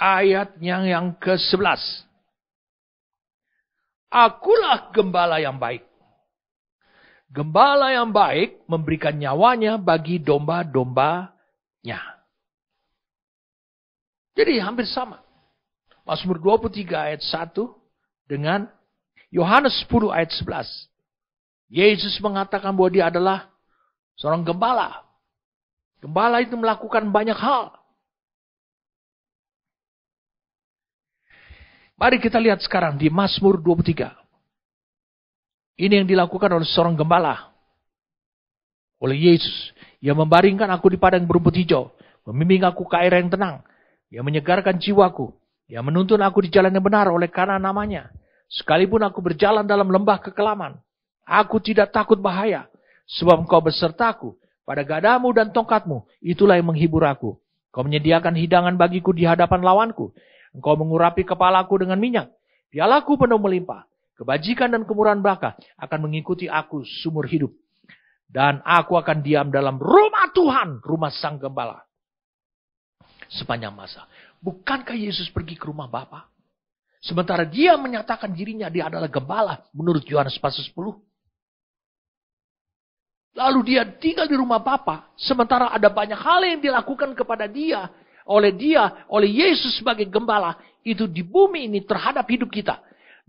ayatnya yang ke-11. Akulah gembala yang baik. Gembala yang baik memberikan nyawanya bagi domba-dombanya. Jadi hampir sama. Mazmur 23 ayat 1 dengan Yohanes 10 ayat 11. Yesus mengatakan bahwa dia adalah seorang gembala. Gembala itu melakukan banyak hal. Mari kita lihat sekarang di Mazmur 23. Ini yang dilakukan oleh seorang gembala. Oleh Yesus. Yang membaringkan aku di padang berumput hijau. Memimbing aku ke air yang tenang. Yang menyegarkan jiwaku. Yang menuntun aku di jalan yang benar oleh karena namanya. Sekalipun aku berjalan dalam lembah kekelaman. Aku tidak takut bahaya. Sebab engkau besertaku. Pada gadamu dan tongkatmu. Itulah yang menghibur aku. Kau menyediakan hidangan bagiku di hadapan lawanku. Engkau mengurapi kepalaku dengan minyak. Pialaku penuh melimpah. Kebajikan dan kemurahan belaka akan mengikuti aku sumur hidup. Dan aku akan diam dalam rumah Tuhan, rumah Sang Gembala. Sepanjang masa. Bukankah Yesus pergi ke rumah Bapa? Sementara dia menyatakan dirinya dia adalah gembala menurut Yohanes pasal 10. Lalu dia tinggal di rumah Bapa, sementara ada banyak hal yang dilakukan kepada dia oleh dia, oleh Yesus sebagai gembala itu di bumi ini terhadap hidup kita.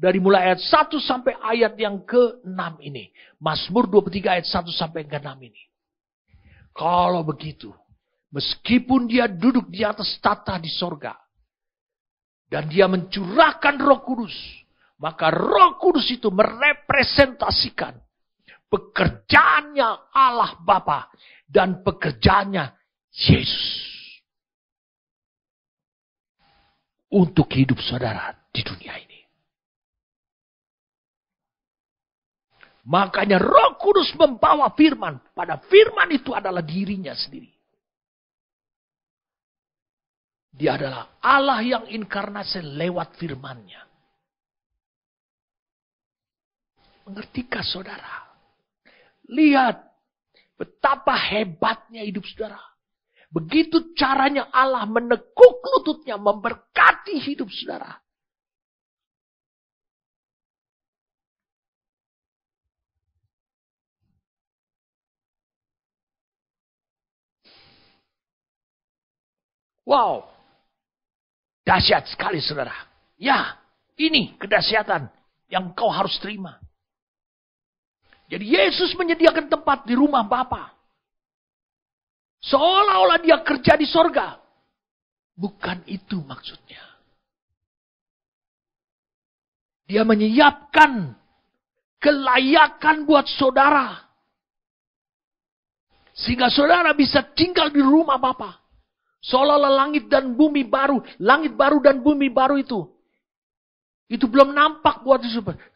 Dari mulai ayat 1 sampai ayat yang ke-6 ini. Mazmur 23 ayat 1 sampai ke-6 ini. Kalau begitu, meskipun dia duduk di atas tata di sorga, dan dia mencurahkan roh kudus, maka roh kudus itu merepresentasikan pekerjaannya Allah Bapa dan pekerjaannya Yesus. untuk hidup saudara di dunia ini. Makanya roh kudus membawa firman. Pada firman itu adalah dirinya sendiri. Dia adalah Allah yang inkarnasi lewat firmannya. Mengertikah saudara? Lihat betapa hebatnya hidup saudara. Begitu caranya Allah menekuk lututnya, memberkati hidup saudara. Wow, dahsyat sekali saudara. Ya, ini kedahsyatan yang kau harus terima. Jadi Yesus menyediakan tempat di rumah Bapak. Seolah-olah dia kerja di sorga. Bukan itu maksudnya. Dia menyiapkan kelayakan buat saudara. Sehingga saudara bisa tinggal di rumah Bapa. Seolah-olah langit dan bumi baru. Langit baru dan bumi baru itu. Itu belum nampak buat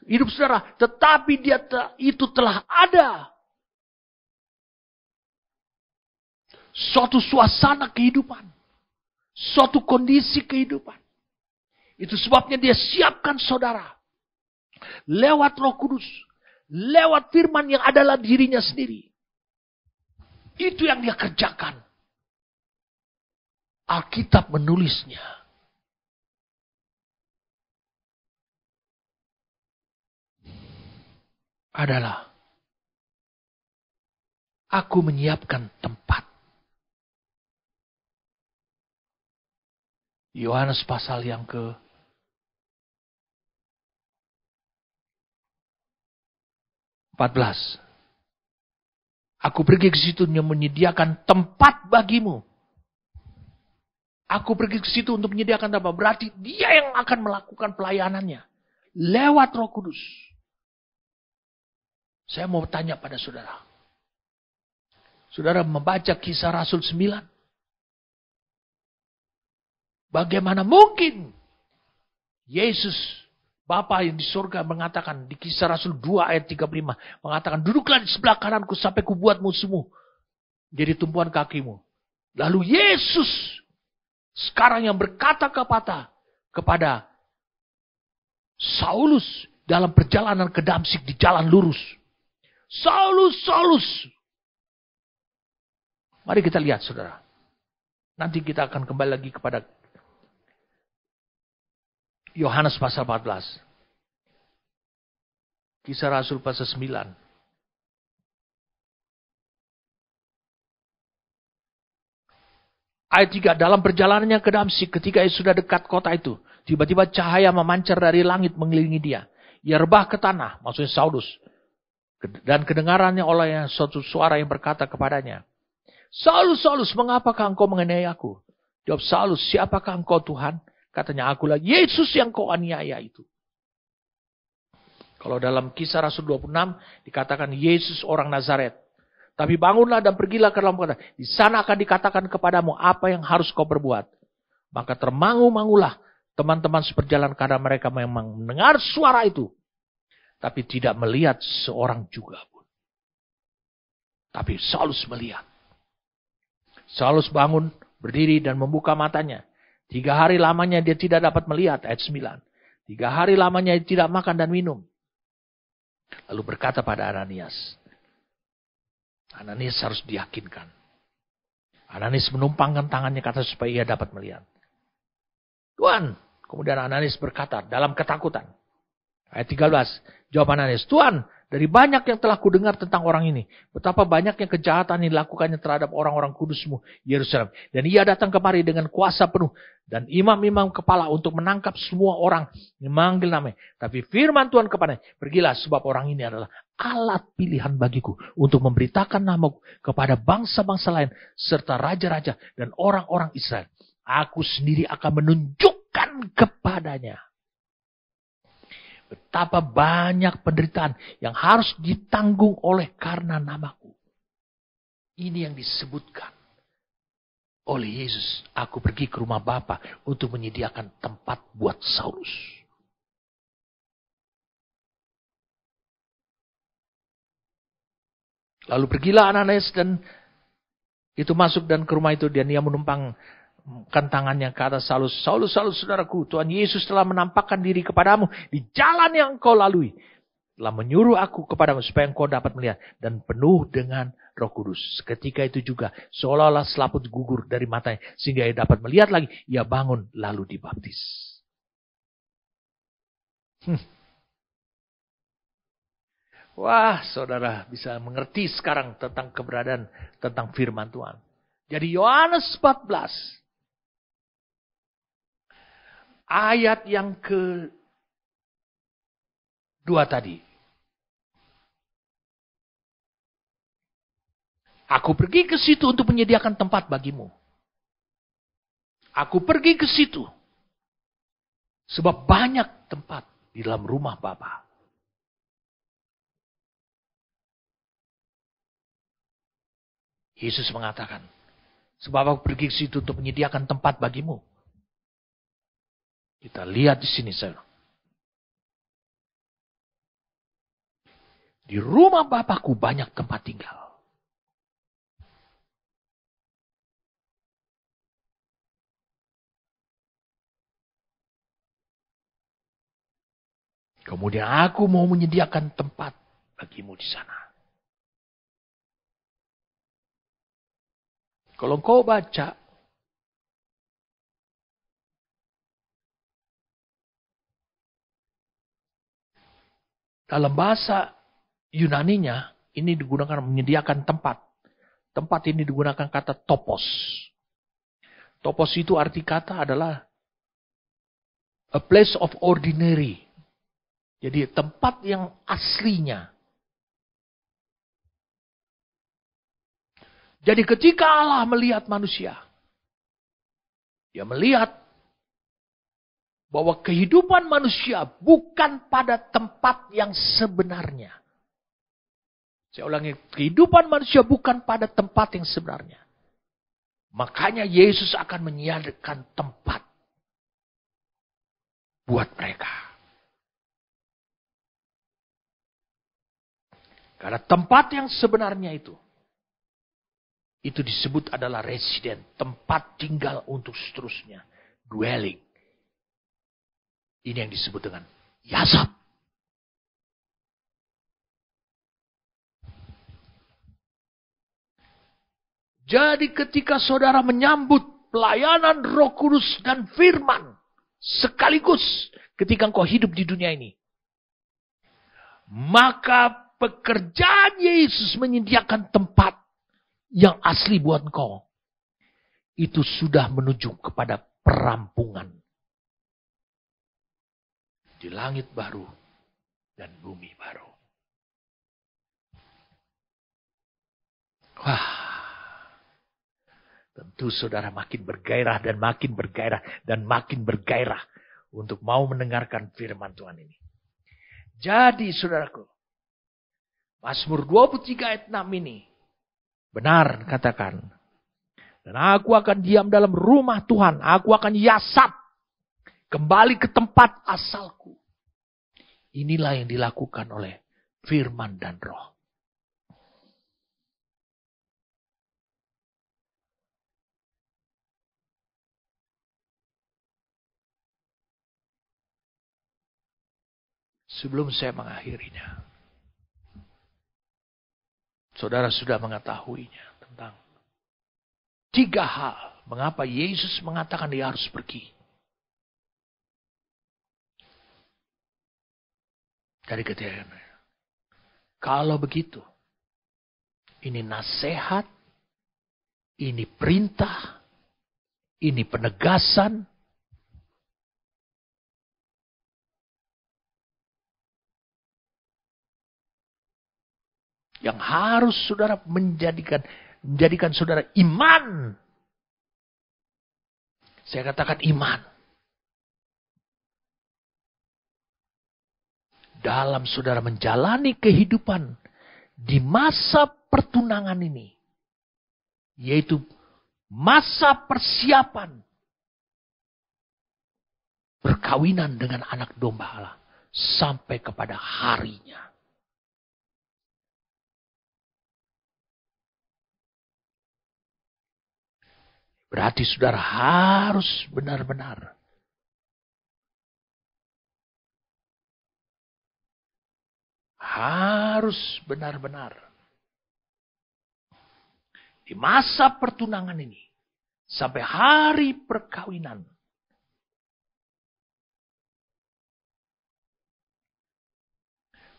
hidup saudara. Tetapi dia itu telah ada suatu suasana kehidupan, suatu kondisi kehidupan. Itu sebabnya dia siapkan saudara lewat Roh Kudus, lewat firman yang adalah dirinya sendiri. Itu yang dia kerjakan. Alkitab menulisnya. Adalah aku menyiapkan tempat Yohanes pasal yang ke empat Aku pergi ke situ untuk menyediakan tempat bagimu. Aku pergi ke situ untuk menyediakan tempat. Berarti dia yang akan melakukan pelayanannya. Lewat roh kudus. Saya mau tanya pada saudara. Saudara membaca kisah Rasul 9. Bagaimana mungkin Yesus Bapa yang di surga mengatakan di kisah Rasul 2 ayat 35 mengatakan duduklah di sebelah kananku sampai kubuat musuhmu jadi tumpuan kakimu. Lalu Yesus sekarang yang berkata kepada kepada Saulus dalam perjalanan ke Damsik di jalan lurus. Saulus, Saulus. Mari kita lihat saudara. Nanti kita akan kembali lagi kepada Yohanes pasal 14. Kisah Rasul pasal 9. Ayat 3, dalam perjalanannya ke Damsik ketika ia sudah dekat kota itu, tiba-tiba cahaya memancar dari langit mengelilingi dia. Ia rebah ke tanah, maksudnya Saudus. Dan kedengarannya oleh suatu suara yang berkata kepadanya, Saulus, Saulus, mengapakah engkau mengenai aku? Jawab Saulus, siapakah engkau Tuhan? Katanya akulah Yesus yang kau aniaya itu. Kalau dalam kisah Rasul 26 dikatakan Yesus orang Nazaret. Tapi bangunlah dan pergilah ke dalam kota. Di sana akan dikatakan kepadamu apa yang harus kau perbuat. Maka termangu-mangulah teman-teman seperjalan karena mereka memang mendengar suara itu. Tapi tidak melihat seorang juga pun. Tapi Saulus melihat. Saulus bangun, berdiri dan membuka matanya. Tiga hari lamanya dia tidak dapat melihat, ayat 9. Tiga hari lamanya dia tidak makan dan minum. Lalu berkata pada Ananias, Ananias harus diyakinkan. Ananias menumpangkan tangannya kata supaya ia dapat melihat. Tuhan, kemudian Ananias berkata dalam ketakutan. Ayat 13, jawab Ananias, Tuhan, dari banyak yang telah kudengar tentang orang ini, betapa banyaknya kejahatan yang dilakukannya terhadap orang-orang kudusmu, Yerusalem. Dan ia datang kemari dengan kuasa penuh, dan imam-imam kepala untuk menangkap semua orang memanggil namanya. Tapi firman Tuhan kepadanya, pergilah sebab orang ini adalah alat pilihan bagiku untuk memberitakan namaku kepada bangsa-bangsa lain, serta raja-raja dan orang-orang Israel. Aku sendiri akan menunjukkan kepadanya Betapa banyak penderitaan yang harus ditanggung oleh karena namaku. Ini yang disebutkan oleh Yesus. Aku pergi ke rumah Bapa untuk menyediakan tempat buat Saulus. Lalu pergilah Ananias dan itu masuk dan ke rumah itu dan ia menumpang kan tangannya ke atas Saulus. Saulus, Saulus, saudaraku, Tuhan Yesus telah menampakkan diri kepadamu di jalan yang engkau lalui. Telah menyuruh aku kepadamu supaya engkau dapat melihat. Dan penuh dengan roh kudus. Ketika itu juga seolah-olah selaput gugur dari matanya. Sehingga ia dapat melihat lagi. Ia bangun lalu dibaptis. Hmm. Wah, saudara bisa mengerti sekarang tentang keberadaan, tentang firman Tuhan. Jadi Yohanes 14 ayat yang ke dua tadi. Aku pergi ke situ untuk menyediakan tempat bagimu. Aku pergi ke situ. Sebab banyak tempat di dalam rumah Bapa. Yesus mengatakan, sebab aku pergi ke situ untuk menyediakan tempat bagimu. Kita lihat di sini saya. Di rumah Bapakku banyak tempat tinggal. Kemudian aku mau menyediakan tempat bagimu di sana. Kalau kau baca Dalam bahasa Yunaninya, ini digunakan menyediakan tempat. Tempat ini digunakan kata topos. Topos itu arti kata adalah a place of ordinary. Jadi tempat yang aslinya. Jadi ketika Allah melihat manusia, dia melihat bahwa kehidupan manusia bukan pada tempat yang sebenarnya. Saya ulangi, kehidupan manusia bukan pada tempat yang sebenarnya. Makanya Yesus akan menyiarkan tempat buat mereka. Karena tempat yang sebenarnya itu, itu disebut adalah residen, tempat tinggal untuk seterusnya, dwelling. Ini yang disebut dengan Yasab. Jadi ketika saudara menyambut pelayanan roh kudus dan firman sekaligus ketika engkau hidup di dunia ini. Maka pekerjaan Yesus menyediakan tempat yang asli buat engkau. Itu sudah menuju kepada perampungan di langit baru dan bumi baru. Wah, tentu saudara makin bergairah dan makin bergairah dan makin bergairah untuk mau mendengarkan firman Tuhan ini. Jadi saudaraku, Mazmur 23 ayat 6 ini benar katakan. Dan aku akan diam dalam rumah Tuhan, aku akan yasap Kembali ke tempat asalku. Inilah yang dilakukan oleh firman dan roh. Sebelum saya mengakhirinya, saudara sudah mengetahuinya tentang tiga hal mengapa Yesus mengatakan dia harus pergi. dari kejadian. Kalau begitu, ini nasihat, ini perintah, ini penegasan. Yang harus saudara menjadikan menjadikan saudara iman. Saya katakan iman. dalam saudara menjalani kehidupan di masa pertunangan ini, yaitu masa persiapan perkawinan dengan anak domba Allah sampai kepada harinya. Berarti saudara harus benar-benar harus benar-benar di masa pertunangan ini sampai hari perkawinan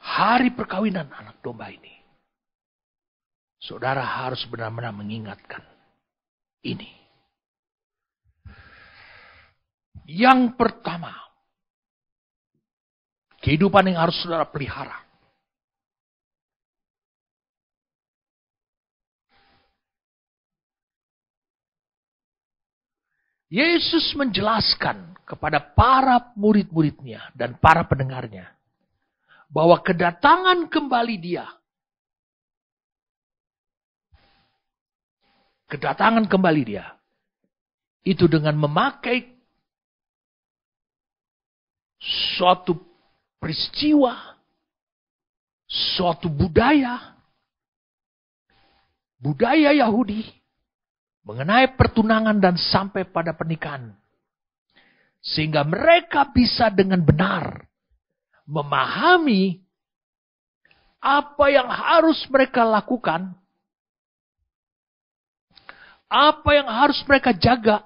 hari perkawinan anak domba ini saudara harus benar-benar mengingatkan ini yang pertama kehidupan yang harus saudara pelihara Yesus menjelaskan kepada para murid-muridnya dan para pendengarnya bahwa kedatangan kembali Dia, kedatangan kembali Dia, itu dengan memakai suatu peristiwa, suatu budaya, budaya Yahudi mengenai pertunangan dan sampai pada pernikahan. Sehingga mereka bisa dengan benar memahami apa yang harus mereka lakukan, apa yang harus mereka jaga.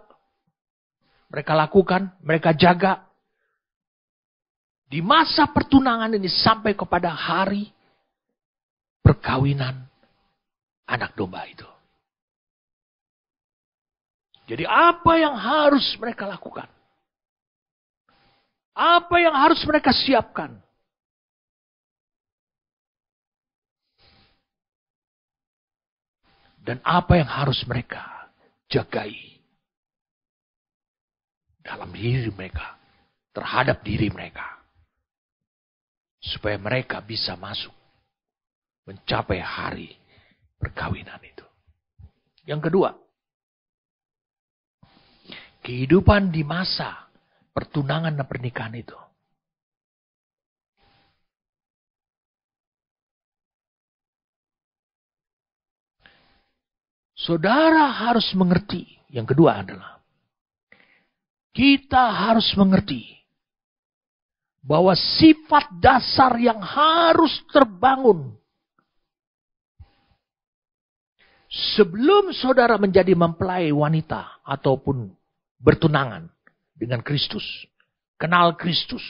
Mereka lakukan, mereka jaga. Di masa pertunangan ini sampai kepada hari perkawinan anak domba itu. Jadi apa yang harus mereka lakukan? Apa yang harus mereka siapkan? Dan apa yang harus mereka jagai dalam diri mereka, terhadap diri mereka. Supaya mereka bisa masuk mencapai hari perkawinan itu. Yang kedua, Kehidupan di masa pertunangan dan pernikahan itu. Saudara harus mengerti. Yang kedua adalah kita harus mengerti bahwa sifat dasar yang harus terbangun sebelum saudara menjadi mempelai wanita ataupun bertunangan dengan Kristus, kenal Kristus.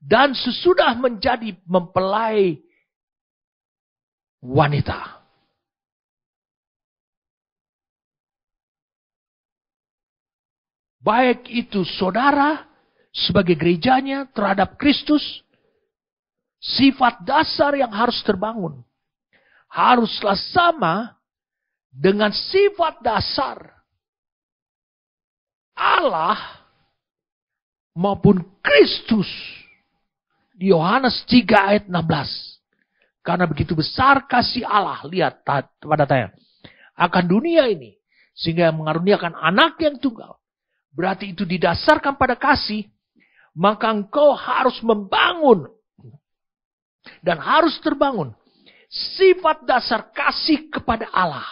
Dan sesudah menjadi mempelai wanita. Baik itu saudara sebagai gerejanya terhadap Kristus, sifat dasar yang harus terbangun haruslah sama dengan sifat dasar Allah maupun Kristus. Di Yohanes 3 ayat 16. Karena begitu besar kasih Allah, lihat pada tanya, Akan dunia ini, sehingga mengaruniakan anak yang tunggal. Berarti itu didasarkan pada kasih, maka engkau harus membangun dan harus terbangun sifat dasar kasih kepada Allah.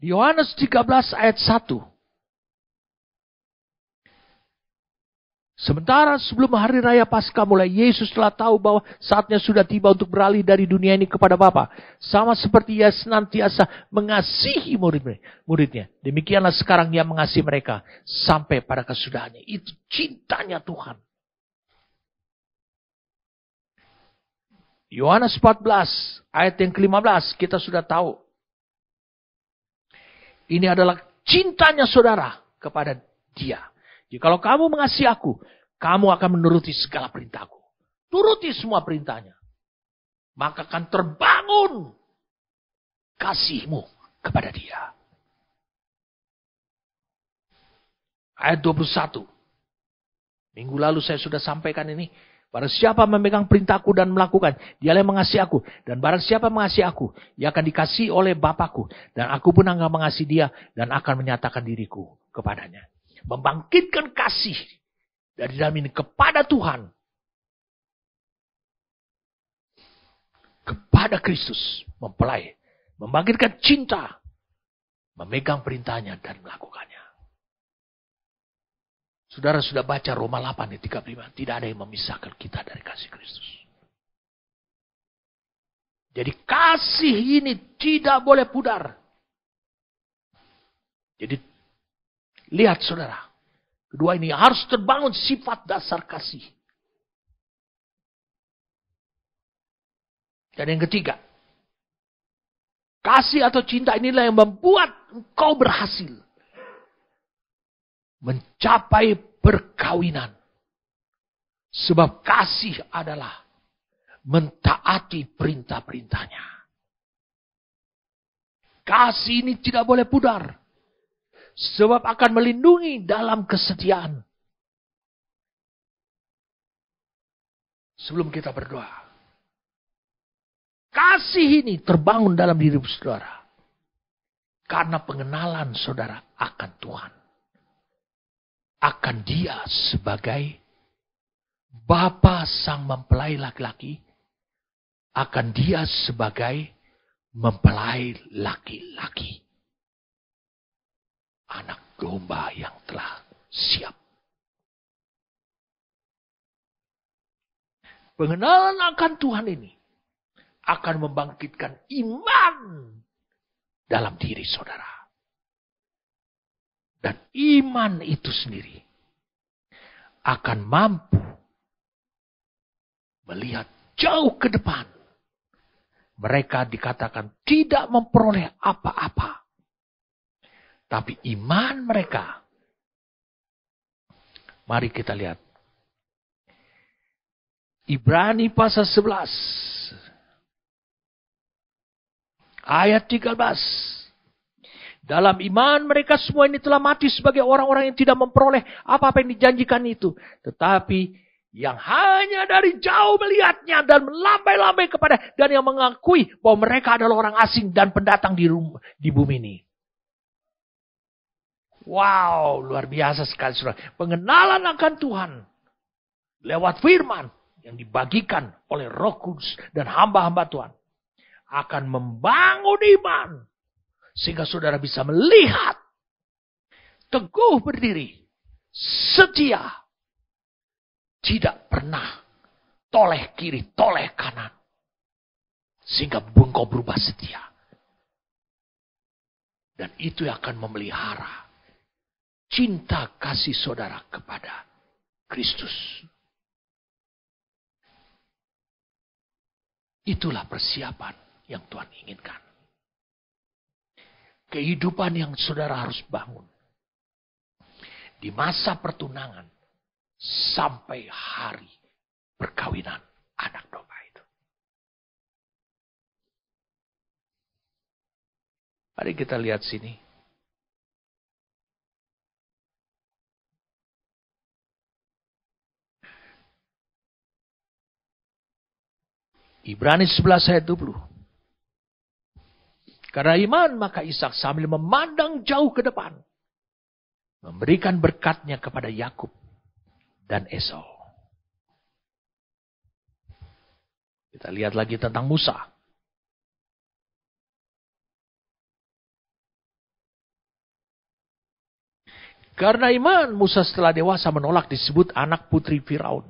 Yohanes 13 ayat 1. Sementara sebelum hari raya pasca mulai, Yesus telah tahu bahwa saatnya sudah tiba untuk beralih dari dunia ini kepada Bapa. Sama seperti ia senantiasa mengasihi murid muridnya. Demikianlah sekarang ia mengasihi mereka sampai pada kesudahannya. Itu cintanya Tuhan. Yohanes 14 ayat yang ke-15 kita sudah tahu. Ini adalah cintanya saudara kepada dia. Ya, kalau kamu mengasihi aku, kamu akan menuruti segala perintahku. Turuti semua perintahnya. Maka akan terbangun kasihmu kepada dia. Ayat 21. Minggu lalu saya sudah sampaikan ini. Barang siapa memegang perintahku dan melakukan, dialah yang mengasihi aku. Dan barang siapa mengasihi aku, ia akan dikasih oleh Bapakku. Dan aku pun akan mengasihi dia dan akan menyatakan diriku kepadanya. Membangkitkan kasih dari dalam ini kepada Tuhan. Kepada Kristus. Mempelai. Membangkitkan cinta. Memegang perintahnya dan melakukannya. Saudara sudah baca Roma 8 ayat 35. Tidak ada yang memisahkan kita dari kasih Kristus. Jadi kasih ini tidak boleh pudar. Jadi Lihat saudara. Kedua ini harus terbangun sifat dasar kasih. Dan yang ketiga. Kasih atau cinta inilah yang membuat engkau berhasil. Mencapai perkawinan. Sebab kasih adalah mentaati perintah-perintahnya. Kasih ini tidak boleh pudar. Sebab akan melindungi dalam kesetiaan. Sebelum kita berdoa. Kasih ini terbangun dalam diri saudara. Karena pengenalan saudara akan Tuhan. Akan dia sebagai Bapa sang mempelai laki-laki. Akan dia sebagai mempelai laki-laki domba yang telah siap. Pengenalan akan Tuhan ini akan membangkitkan iman dalam diri saudara. Dan iman itu sendiri akan mampu melihat jauh ke depan. Mereka dikatakan tidak memperoleh apa-apa tapi iman mereka. Mari kita lihat. Ibrani pasal 11. Ayat 13. Dalam iman mereka semua ini telah mati sebagai orang-orang yang tidak memperoleh apa-apa yang dijanjikan itu. Tetapi yang hanya dari jauh melihatnya dan melambai-lambai kepada dan yang mengakui bahwa mereka adalah orang asing dan pendatang di, rumah, di bumi ini. Wow, luar biasa sekali saudara. Pengenalan akan Tuhan lewat firman yang dibagikan oleh Roh Kudus dan hamba-hamba Tuhan akan membangun iman sehingga saudara bisa melihat teguh berdiri, setia, tidak pernah toleh kiri, toleh kanan. Sehingga bungkuk berubah setia. Dan itu yang akan memelihara cinta kasih saudara kepada Kristus. Itulah persiapan yang Tuhan inginkan. Kehidupan yang saudara harus bangun. Di masa pertunangan sampai hari perkawinan anak domba itu. Mari kita lihat sini. Ibrani 11 ayat 20. Karena iman maka Ishak sambil memandang jauh ke depan. Memberikan berkatnya kepada Yakub dan Esau. Kita lihat lagi tentang Musa. Karena iman Musa setelah dewasa menolak disebut anak putri Firaun.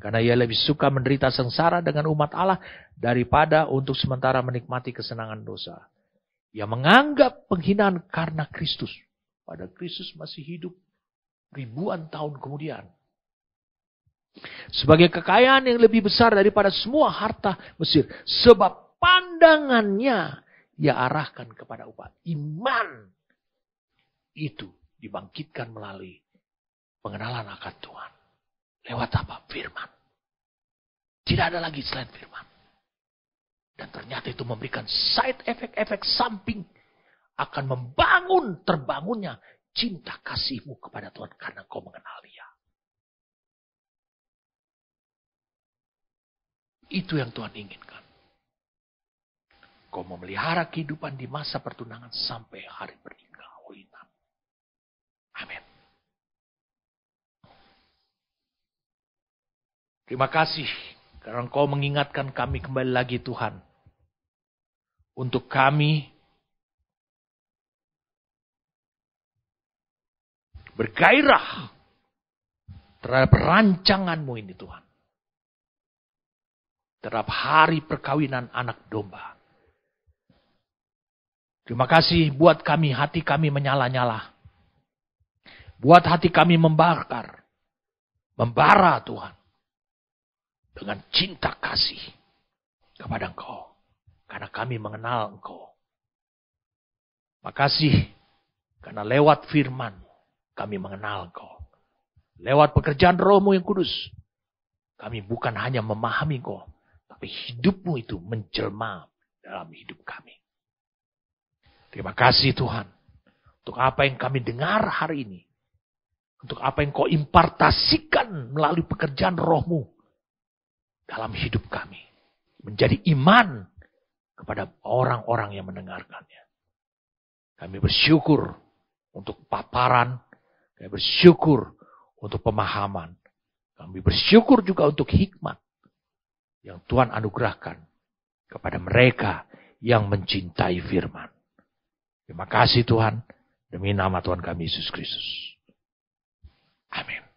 Karena ia lebih suka menderita sengsara dengan umat Allah daripada untuk sementara menikmati kesenangan dosa. Ia menganggap penghinaan karena Kristus. Pada Kristus masih hidup ribuan tahun kemudian. Sebagai kekayaan yang lebih besar daripada semua harta Mesir. Sebab pandangannya ia arahkan kepada upah Iman itu dibangkitkan melalui pengenalan akan Tuhan. Lewat apa? Firman. Tidak ada lagi selain firman. Dan ternyata itu memberikan side efek efek samping. Akan membangun terbangunnya cinta kasihmu kepada Tuhan karena kau mengenal dia. Itu yang Tuhan inginkan. Kau memelihara kehidupan di masa pertunangan sampai hari pernikahan. Terima kasih karena Engkau mengingatkan kami kembali lagi Tuhan. Untuk kami bergairah terhadap rancanganmu ini Tuhan. Terhadap hari perkawinan anak domba. Terima kasih buat kami, hati kami menyala-nyala. Buat hati kami membakar. Membara Tuhan dengan cinta kasih kepada engkau. Karena kami mengenal engkau. Makasih karena lewat firman kami mengenal engkau. Lewat pekerjaan rohmu yang kudus. Kami bukan hanya memahami engkau. Tapi hidupmu itu menjelma dalam hidup kami. Terima kasih Tuhan. Untuk apa yang kami dengar hari ini. Untuk apa yang kau impartasikan melalui pekerjaan rohmu dalam hidup kami. Menjadi iman kepada orang-orang yang mendengarkannya. Kami bersyukur untuk paparan, kami bersyukur untuk pemahaman, kami bersyukur juga untuk hikmat yang Tuhan anugerahkan kepada mereka yang mencintai firman. Terima kasih Tuhan, demi nama Tuhan kami Yesus Kristus. Amin.